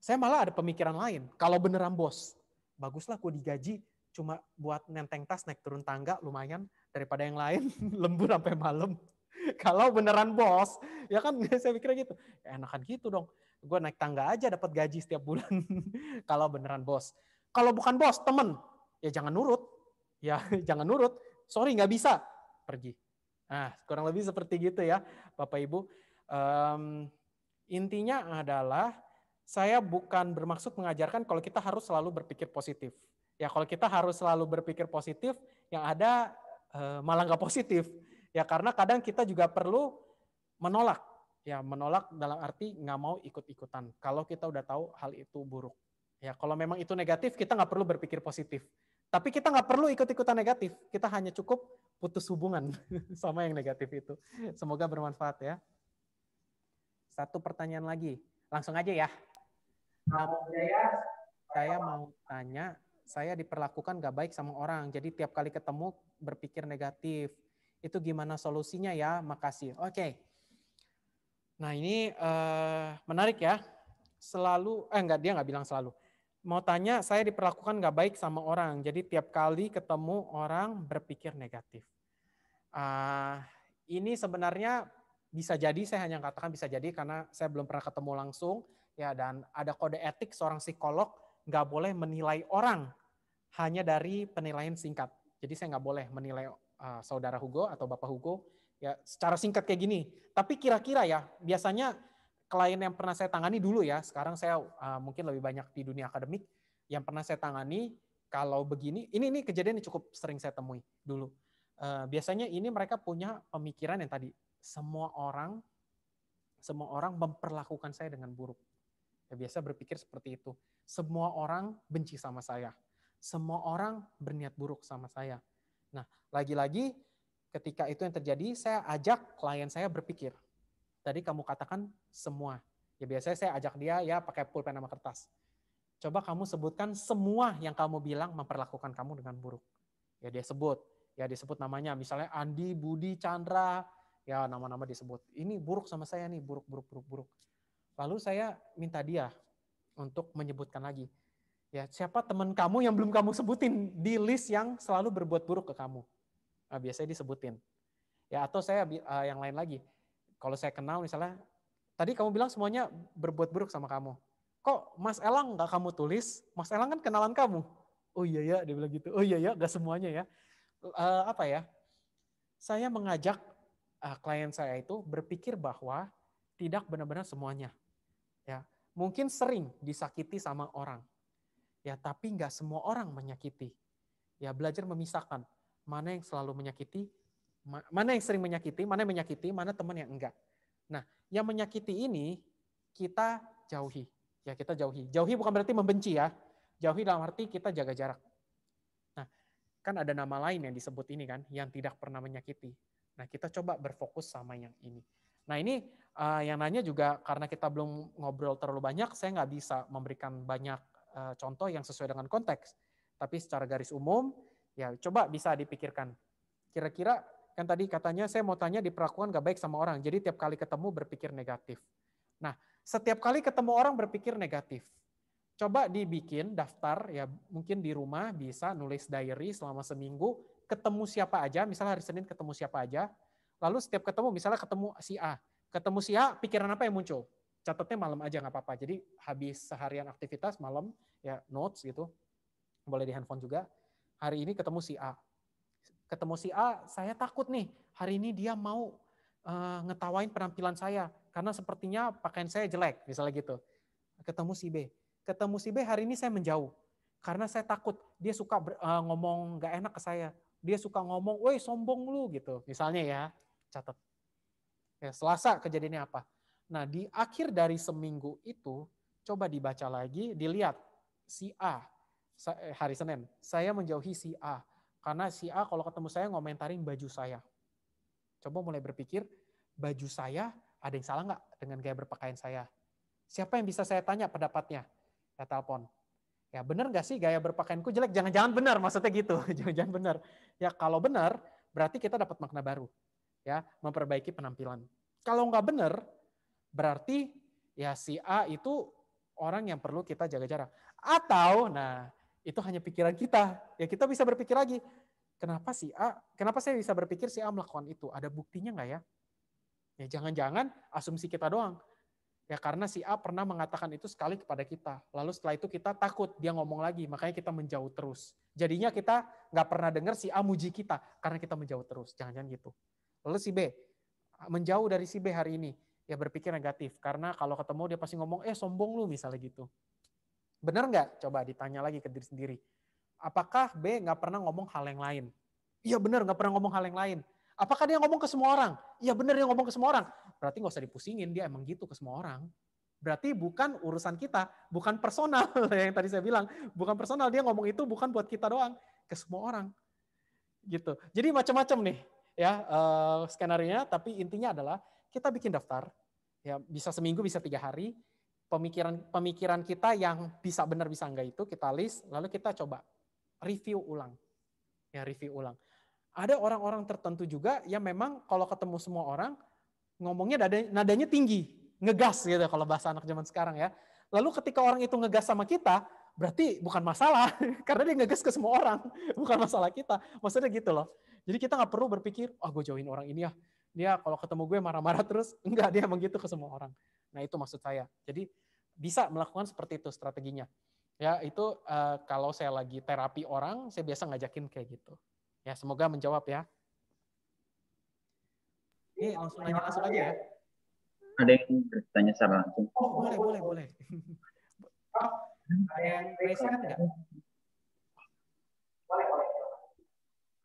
[SPEAKER 2] Saya malah ada pemikiran lain. Kalau beneran bos, baguslah gue digaji cuma buat nenteng tas naik turun tangga lumayan daripada yang lain lembur sampai malam. Kalau beneran bos, ya kan saya pikir gitu. Ya, enakan gitu dong. Gue naik tangga aja dapat gaji setiap bulan. Kalau beneran bos. Kalau bukan bos, temen. Ya jangan nurut. Ya jangan nurut. Sorry nggak bisa. Pergi. Nah, kurang lebih seperti gitu ya, Bapak Ibu. Um, intinya adalah saya bukan bermaksud mengajarkan kalau kita harus selalu berpikir positif. Ya kalau kita harus selalu berpikir positif, yang ada uh, malah nggak positif. Ya karena kadang kita juga perlu menolak. Ya menolak dalam arti nggak mau ikut-ikutan. Kalau kita udah tahu hal itu buruk. Ya kalau memang itu negatif, kita nggak perlu berpikir positif. Tapi kita nggak perlu ikut-ikutan negatif. Kita hanya cukup putus hubungan sama yang negatif itu. Semoga bermanfaat ya satu pertanyaan lagi. Langsung aja ya. ya. saya mau tanya, saya diperlakukan gak baik sama orang. Jadi tiap kali ketemu berpikir negatif. Itu gimana solusinya ya? Makasih. Oke. Okay. Nah ini uh, menarik ya. Selalu, eh enggak dia nggak bilang selalu. Mau tanya, saya diperlakukan gak baik sama orang. Jadi tiap kali ketemu orang berpikir negatif. Uh, ini sebenarnya bisa jadi saya hanya katakan bisa jadi karena saya belum pernah ketemu langsung ya dan ada kode etik seorang psikolog nggak boleh menilai orang hanya dari penilaian singkat. Jadi saya nggak boleh menilai uh, saudara Hugo atau bapak Hugo ya secara singkat kayak gini. Tapi kira-kira ya biasanya klien yang pernah saya tangani dulu ya. Sekarang saya uh, mungkin lebih banyak di dunia akademik yang pernah saya tangani kalau begini ini ini kejadian yang cukup sering saya temui dulu. Uh, biasanya ini mereka punya pemikiran yang tadi semua orang semua orang memperlakukan saya dengan buruk. Ya, biasa berpikir seperti itu. Semua orang benci sama saya. Semua orang berniat buruk sama saya. Nah, lagi-lagi ketika itu yang terjadi, saya ajak klien saya berpikir. Tadi kamu katakan semua. Ya biasanya saya ajak dia ya pakai pulpen sama kertas. Coba kamu sebutkan semua yang kamu bilang memperlakukan kamu dengan buruk. Ya dia sebut, ya disebut namanya misalnya Andi, Budi, Chandra, ya nama-nama disebut. Ini buruk sama saya nih, buruk, buruk, buruk, buruk. Lalu saya minta dia untuk menyebutkan lagi. Ya, siapa teman kamu yang belum kamu sebutin di list yang selalu berbuat buruk ke kamu? Nah, biasanya disebutin. Ya, atau saya uh, yang lain lagi. Kalau saya kenal misalnya, tadi kamu bilang semuanya berbuat buruk sama kamu. Kok Mas Elang nggak kamu tulis? Mas Elang kan kenalan kamu. Oh iya ya, dia bilang gitu. Oh iya ya, nggak semuanya ya. Uh, apa ya? Saya mengajak uh, klien saya itu berpikir bahwa tidak benar-benar semuanya. Ya, mungkin sering disakiti sama orang. Ya, tapi nggak semua orang menyakiti. Ya, belajar memisahkan mana yang selalu menyakiti, mana yang sering menyakiti, mana yang menyakiti, mana teman yang enggak. Nah, yang menyakiti ini kita jauhi. Ya, kita jauhi. Jauhi bukan berarti membenci ya. Jauhi dalam arti kita jaga jarak. Nah, kan ada nama lain yang disebut ini kan, yang tidak pernah menyakiti. Nah, kita coba berfokus sama yang ini. Nah, ini uh, yang nanya juga karena kita belum ngobrol terlalu banyak, saya nggak bisa memberikan banyak uh, contoh yang sesuai dengan konteks. Tapi secara garis umum, ya coba bisa dipikirkan. Kira-kira kan tadi katanya saya mau tanya perlakuan nggak baik sama orang, jadi tiap kali ketemu berpikir negatif. Nah, setiap kali ketemu orang berpikir negatif, coba dibikin daftar ya mungkin di rumah bisa nulis diary selama seminggu ketemu siapa aja, misalnya hari Senin ketemu siapa aja, lalu setiap ketemu misalnya ketemu si A, ketemu si A, pikiran apa yang muncul? Catatnya malam aja nggak apa-apa. Jadi habis seharian aktivitas malam ya notes gitu, boleh di handphone juga. Hari ini ketemu si A, ketemu si A, saya takut nih hari ini dia mau uh, ngetawain penampilan saya karena sepertinya pakaian saya jelek misalnya gitu. Ketemu si B, ketemu si B hari ini saya menjauh karena saya takut dia suka ber, uh, ngomong nggak enak ke saya dia suka ngomong, woi sombong lu gitu. Misalnya ya, catat. Ya, selasa kejadiannya apa? Nah di akhir dari seminggu itu, coba dibaca lagi, dilihat. Si A, eh, hari Senin, saya menjauhi si A. Karena si A kalau ketemu saya ngomentarin baju saya. Coba mulai berpikir, baju saya ada yang salah nggak dengan gaya berpakaian saya? Siapa yang bisa saya tanya pendapatnya? Ya telepon. Ya benar nggak sih gaya berpakaianku jelek? Jangan-jangan benar maksudnya gitu. Jangan-jangan benar. Ya kalau benar, berarti kita dapat makna baru. Ya, memperbaiki penampilan. Kalau nggak benar, berarti ya si A itu orang yang perlu kita jaga jarak. Atau, nah itu hanya pikiran kita. Ya kita bisa berpikir lagi, kenapa si A, kenapa saya bisa berpikir si A melakukan itu? Ada buktinya nggak ya? Ya jangan-jangan asumsi kita doang. Ya karena si A pernah mengatakan itu sekali kepada kita. Lalu setelah itu kita takut dia ngomong lagi, makanya kita menjauh terus. Jadinya kita nggak pernah dengar si A muji kita karena kita menjauh terus. Jangan-jangan gitu. Lalu si B menjauh dari si B hari ini, ya berpikir negatif karena kalau ketemu dia pasti ngomong eh sombong lu misalnya gitu. Bener nggak? Coba ditanya lagi ke diri sendiri. Apakah B nggak pernah ngomong hal yang lain? Iya bener nggak pernah ngomong hal yang lain. Apakah dia ngomong ke semua orang? Iya bener dia ngomong ke semua orang berarti nggak usah dipusingin dia emang gitu ke semua orang berarti bukan urusan kita bukan personal yang tadi saya bilang bukan personal dia ngomong itu bukan buat kita doang ke semua orang gitu jadi macam-macam nih ya uh, eh, skenario nya tapi intinya adalah kita bikin daftar ya bisa seminggu bisa tiga hari pemikiran pemikiran kita yang bisa benar bisa enggak itu kita list lalu kita coba review ulang ya review ulang ada orang-orang tertentu juga yang memang kalau ketemu semua orang ngomongnya nadanya, nadanya tinggi, ngegas gitu kalau bahasa anak zaman sekarang ya. Lalu ketika orang itu ngegas sama kita, berarti bukan masalah karena dia ngegas ke semua orang, bukan masalah kita. Maksudnya gitu loh. Jadi kita nggak perlu berpikir, oh, ah, gue jauhin orang ini ya. Dia kalau ketemu gue marah-marah terus, enggak dia emang gitu ke semua orang. Nah itu maksud saya. Jadi bisa melakukan seperti itu strateginya. Ya itu uh, kalau saya lagi terapi orang, saya biasa ngajakin kayak gitu. Ya semoga menjawab ya. Ini langsung nanya langsung aja ya.
[SPEAKER 1] Ada yang bertanya secara langsung? Oh, boleh, boleh, boleh. Oh, ada yang raisan nggak? Boleh, boleh.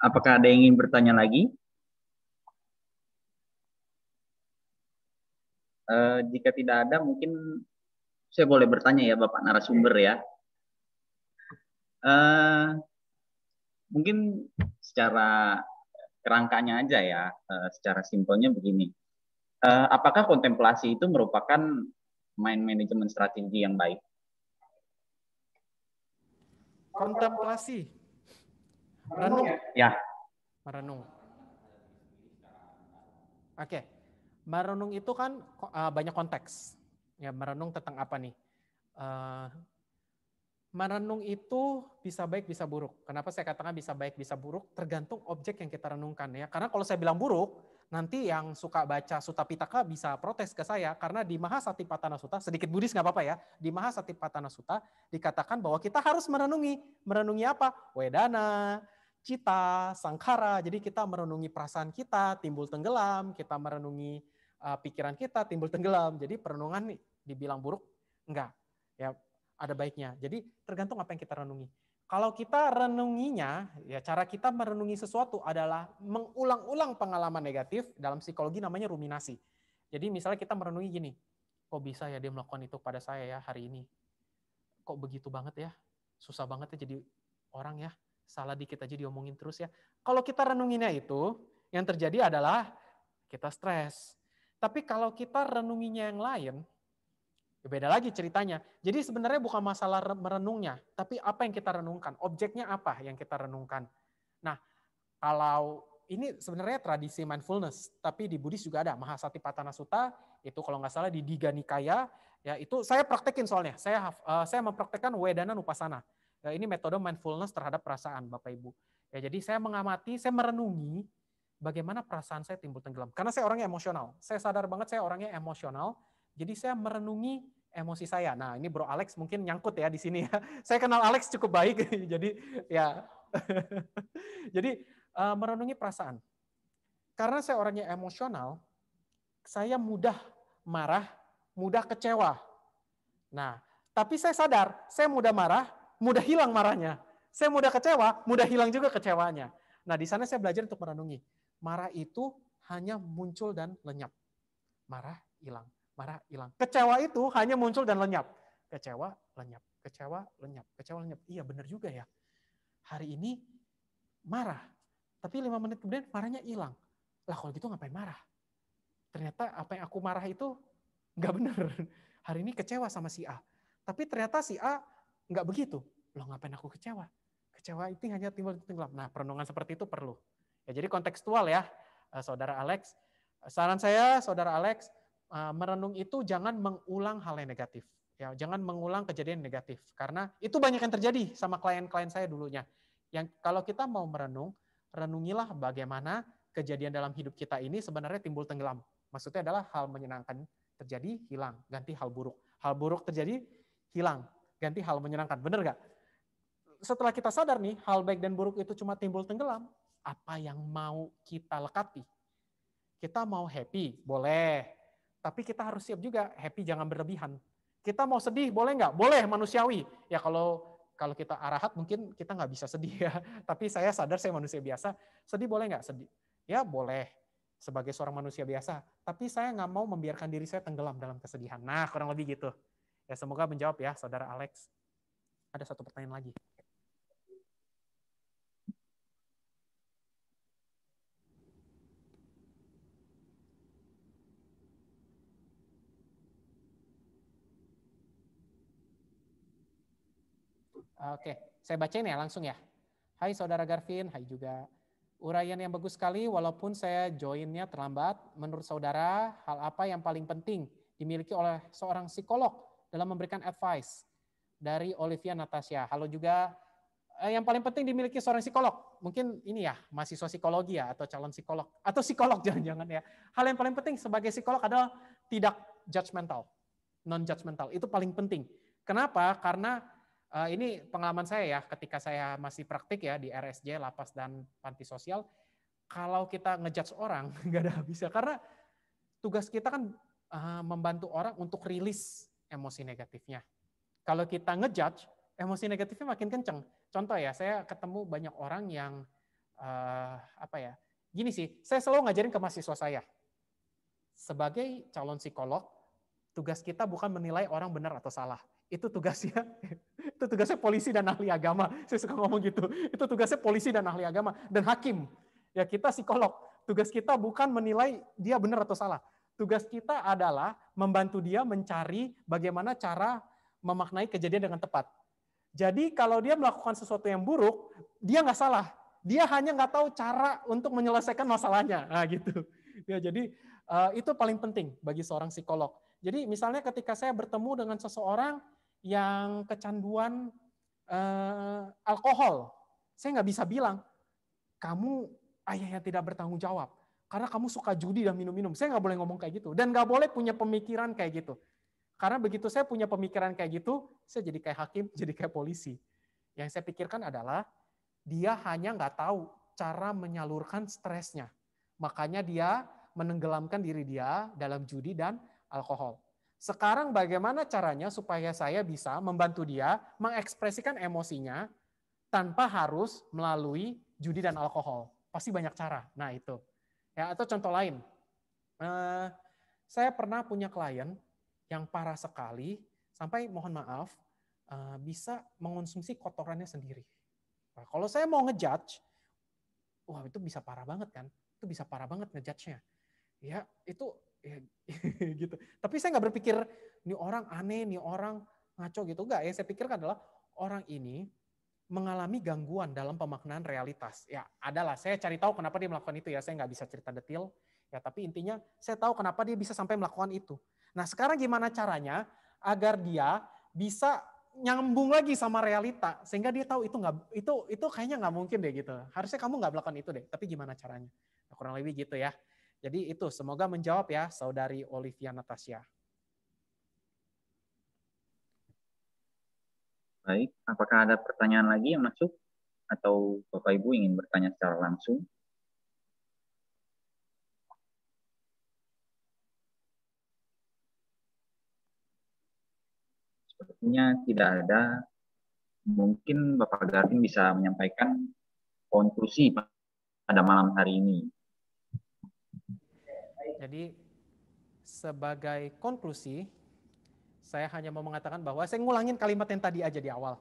[SPEAKER 1] Apakah ada yang ingin bertanya lagi? Uh, jika tidak ada, mungkin saya boleh bertanya ya Bapak narasumber ya. Uh, mungkin secara kerangkanya aja ya uh, secara simpelnya begini. Uh, apakah kontemplasi itu merupakan main manajemen strategi yang baik?
[SPEAKER 2] Kontemplasi. Merenung. Ya. Merenung. Oke. Okay. Merenung itu kan eh, banyak konteks. Ya, merenung tentang apa nih? Uh, merenung itu bisa baik bisa buruk. Kenapa saya katakan bisa baik bisa buruk? Tergantung objek yang kita renungkan ya. Karena kalau saya bilang buruk, nanti yang suka baca Sutta Pitaka bisa protes ke saya karena di Mahasatipatthana Sutta sedikit Buddhis nggak apa-apa ya. Di Mahasatipatthana Sutta dikatakan bahwa kita harus merenungi. Merenungi apa? Wedana, cita, sangkara. Jadi kita merenungi perasaan kita, timbul tenggelam, kita merenungi uh, pikiran kita, timbul tenggelam. Jadi perenungan dibilang buruk enggak. Ya, ada baiknya. Jadi tergantung apa yang kita renungi. Kalau kita renunginya, ya cara kita merenungi sesuatu adalah mengulang-ulang pengalaman negatif dalam psikologi namanya ruminasi. Jadi misalnya kita merenungi gini, kok bisa ya dia melakukan itu pada saya ya hari ini? Kok begitu banget ya? Susah banget ya jadi orang ya. Salah dikit aja diomongin terus ya. Kalau kita renunginya itu, yang terjadi adalah kita stres. Tapi kalau kita renunginya yang lain, Ya beda lagi ceritanya. Jadi sebenarnya bukan masalah merenungnya, tapi apa yang kita renungkan, objeknya apa yang kita renungkan. Nah, kalau ini sebenarnya tradisi mindfulness, tapi di Buddhis juga ada Mahasatipatthana Sutta, itu kalau nggak salah di Diga Nikaya, ya itu saya praktekin soalnya. Saya uh, saya mempraktekkan Wedana Nupasana Ya, ini metode mindfulness terhadap perasaan Bapak Ibu. Ya, jadi saya mengamati, saya merenungi bagaimana perasaan saya timbul tenggelam. Karena saya orangnya emosional. Saya sadar banget saya orangnya emosional jadi saya merenungi emosi saya. Nah, ini Bro Alex mungkin nyangkut ya di sini ya. Saya kenal Alex cukup baik, jadi ya. jadi uh, merenungi perasaan. Karena saya orangnya emosional, saya mudah marah, mudah kecewa. Nah, tapi saya sadar, saya mudah marah, mudah hilang marahnya. Saya mudah kecewa, mudah hilang juga kecewanya. Nah, di sana saya belajar untuk merenungi. Marah itu hanya muncul dan lenyap. Marah hilang marah hilang. Kecewa itu hanya muncul dan lenyap. Kecewa, lenyap, kecewa, lenyap, kecewa, lenyap. Iya benar juga ya. Hari ini marah, tapi lima menit kemudian marahnya hilang. Lah kalau gitu ngapain marah? Ternyata apa yang aku marah itu nggak benar. Hari ini kecewa sama si A. Tapi ternyata si A nggak begitu. Loh ngapain aku kecewa? Kecewa itu hanya timbul tenggelam. Nah perenungan seperti itu perlu. Ya, jadi kontekstual ya, eh, saudara Alex. Saran saya, saudara Alex, Eh, merenung itu jangan mengulang hal yang negatif. Ya, jangan mengulang kejadian negatif karena itu banyak yang terjadi sama klien-klien saya dulunya. Yang kalau kita mau merenung, renungilah bagaimana kejadian dalam hidup kita ini sebenarnya timbul tenggelam. Maksudnya adalah hal menyenangkan terjadi hilang, ganti hal buruk. Hal buruk terjadi hilang, ganti hal menyenangkan. Bener nggak? Setelah kita sadar nih, hal baik dan buruk itu cuma timbul tenggelam. Apa yang mau kita lekati? Kita mau happy, boleh tapi kita harus siap juga, happy jangan berlebihan. Kita mau sedih, boleh nggak? Boleh, manusiawi. Ya kalau kalau kita arahat mungkin kita nggak bisa sedih ya. Tapi saya sadar saya manusia biasa. Sedih boleh nggak? Sedih. Ya boleh. Sebagai seorang manusia biasa. Tapi saya nggak mau membiarkan diri saya tenggelam dalam kesedihan. Nah kurang lebih gitu. Ya semoga menjawab ya saudara Alex. Ada satu pertanyaan lagi. Oke, saya bacain ya langsung ya. Hai Saudara Garvin, hai juga. Urayan yang bagus sekali walaupun saya joinnya terlambat. Menurut Saudara, hal apa yang paling penting dimiliki oleh seorang psikolog dalam memberikan advice? Dari Olivia Natasha. Halo juga. Eh, yang paling penting dimiliki seorang psikolog. Mungkin ini ya, mahasiswa psikologi ya, atau calon psikolog. Atau psikolog jangan-jangan ya. Hal yang paling penting sebagai psikolog adalah tidak judgmental. Non-judgmental. Itu paling penting. Kenapa? Karena Eh, ini pengalaman saya ya ketika saya masih praktik ya di RSJ, lapas dan panti sosial. Kalau kita ngejudge orang nggak ada habisnya karena tugas kita kan uh, membantu orang untuk rilis emosi negatifnya. Kalau kita ngejudge, emosi negatifnya makin kenceng. Contoh ya, saya ketemu banyak orang yang uh, apa ya? Gini sih, saya selalu ngajarin ke mahasiswa saya. Sebagai calon psikolog, tugas kita bukan menilai orang benar atau salah. Itu tugasnya Itu tugasnya polisi dan ahli agama. Saya suka ngomong gitu. Itu tugasnya polisi dan ahli agama dan hakim. Ya kita psikolog. Tugas kita bukan menilai dia benar atau salah. Tugas kita adalah membantu dia mencari bagaimana cara memaknai kejadian dengan tepat. Jadi kalau dia melakukan sesuatu yang buruk, dia nggak salah. Dia hanya nggak tahu cara untuk menyelesaikan masalahnya. Nah, gitu. Ya, jadi eh, itu paling penting bagi seorang psikolog. Jadi misalnya ketika saya bertemu dengan seseorang yang kecanduan eh, alkohol, saya nggak bisa bilang kamu ayah yang tidak bertanggung jawab karena kamu suka judi dan minum-minum. Saya nggak boleh ngomong kayak gitu dan nggak boleh punya pemikiran kayak gitu. Karena begitu saya punya pemikiran kayak gitu, saya jadi kayak hakim, jadi kayak polisi. Yang saya pikirkan adalah dia hanya nggak tahu cara menyalurkan stresnya. Makanya dia menenggelamkan diri dia dalam judi dan alkohol. Sekarang bagaimana caranya supaya saya bisa membantu dia mengekspresikan emosinya tanpa harus melalui judi dan alkohol. Pasti banyak cara. Nah itu. Ya, atau contoh lain. Eh, saya pernah punya klien yang parah sekali sampai mohon maaf eh, bisa mengonsumsi kotorannya sendiri. Nah, kalau saya mau ngejudge, wah itu bisa parah banget kan? Itu bisa parah banget ngejudge-nya. Ya, itu ya, gitu. Tapi saya nggak berpikir ini orang aneh, ini orang ngaco gitu. Enggak, yang saya pikirkan adalah orang ini mengalami gangguan dalam pemaknaan realitas. Ya, adalah saya cari tahu kenapa dia melakukan itu ya. Saya nggak bisa cerita detail. Ya, tapi intinya saya tahu kenapa dia bisa sampai melakukan itu. Nah, sekarang gimana caranya agar dia bisa nyambung lagi sama realita sehingga dia tahu itu nggak itu itu kayaknya nggak mungkin deh gitu harusnya kamu nggak melakukan itu deh tapi gimana caranya nah, kurang lebih gitu ya jadi itu semoga menjawab ya saudari Olivia Natasha.
[SPEAKER 1] Baik, apakah ada pertanyaan lagi yang masuk? Atau Bapak Ibu ingin bertanya secara langsung? Sepertinya tidak ada. Mungkin Bapak Garvin bisa menyampaikan konklusi pada malam hari ini.
[SPEAKER 2] Jadi sebagai konklusi, saya hanya mau mengatakan bahwa saya ngulangin kalimat yang tadi aja di awal.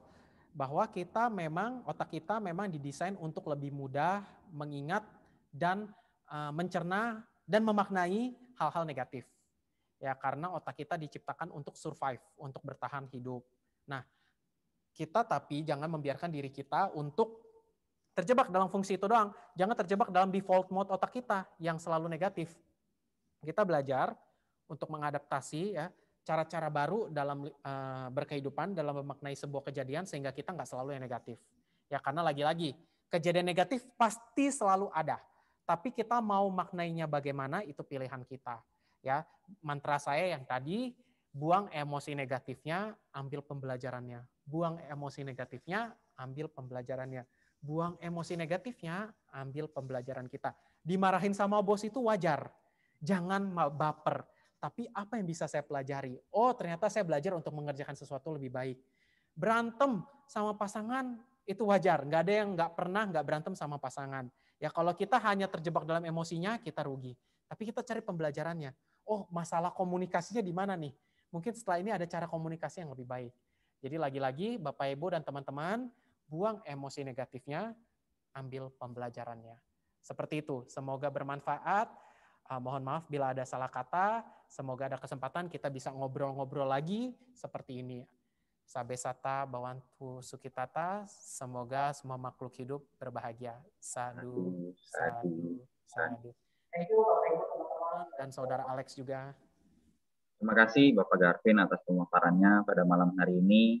[SPEAKER 2] Bahwa kita memang, otak kita memang didesain untuk lebih mudah mengingat dan uh, mencerna dan memaknai hal-hal negatif. Ya, karena otak kita diciptakan untuk survive, untuk bertahan hidup. Nah, kita tapi jangan membiarkan diri kita untuk terjebak dalam fungsi itu doang. Jangan terjebak dalam default mode otak kita yang selalu negatif. Kita belajar untuk mengadaptasi ya cara-cara baru dalam uh, berkehidupan dalam memaknai sebuah kejadian sehingga kita nggak selalu yang negatif. Ya karena lagi-lagi kejadian negatif pasti selalu ada. Tapi kita mau maknainya bagaimana itu pilihan kita. Ya, mantra saya yang tadi buang emosi negatifnya, ambil pembelajarannya. Buang emosi negatifnya, ambil pembelajarannya. Buang emosi negatifnya, ambil pembelajaran kita. Dimarahin sama bos itu wajar. Jangan baper. Tapi apa yang bisa saya pelajari? Oh, ternyata saya belajar untuk mengerjakan sesuatu lebih baik. Berantem sama pasangan itu wajar. Nggak ada yang nggak pernah nggak berantem sama pasangan. Ya kalau kita hanya terjebak dalam emosinya, kita rugi. Tapi kita cari pembelajarannya. Oh, masalah komunikasinya di mana nih? Mungkin setelah ini ada cara komunikasi yang lebih baik. Jadi lagi-lagi Bapak Ibu dan teman-teman, buang emosi negatifnya, ambil pembelajarannya. Seperti itu. Semoga bermanfaat. Uh, mohon maaf bila ada salah kata. Semoga ada kesempatan kita bisa ngobrol-ngobrol lagi seperti ini. Sabe sata bawantu sukitata. Semoga semua makhluk hidup berbahagia. Sadu, sadu, sadu. dan saudara Alex juga.
[SPEAKER 1] Terima kasih Bapak Garvin atas pemaparannya pada malam hari ini.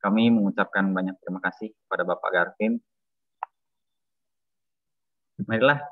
[SPEAKER 1] Kami mengucapkan banyak terima kasih kepada Bapak Garvin. Marilah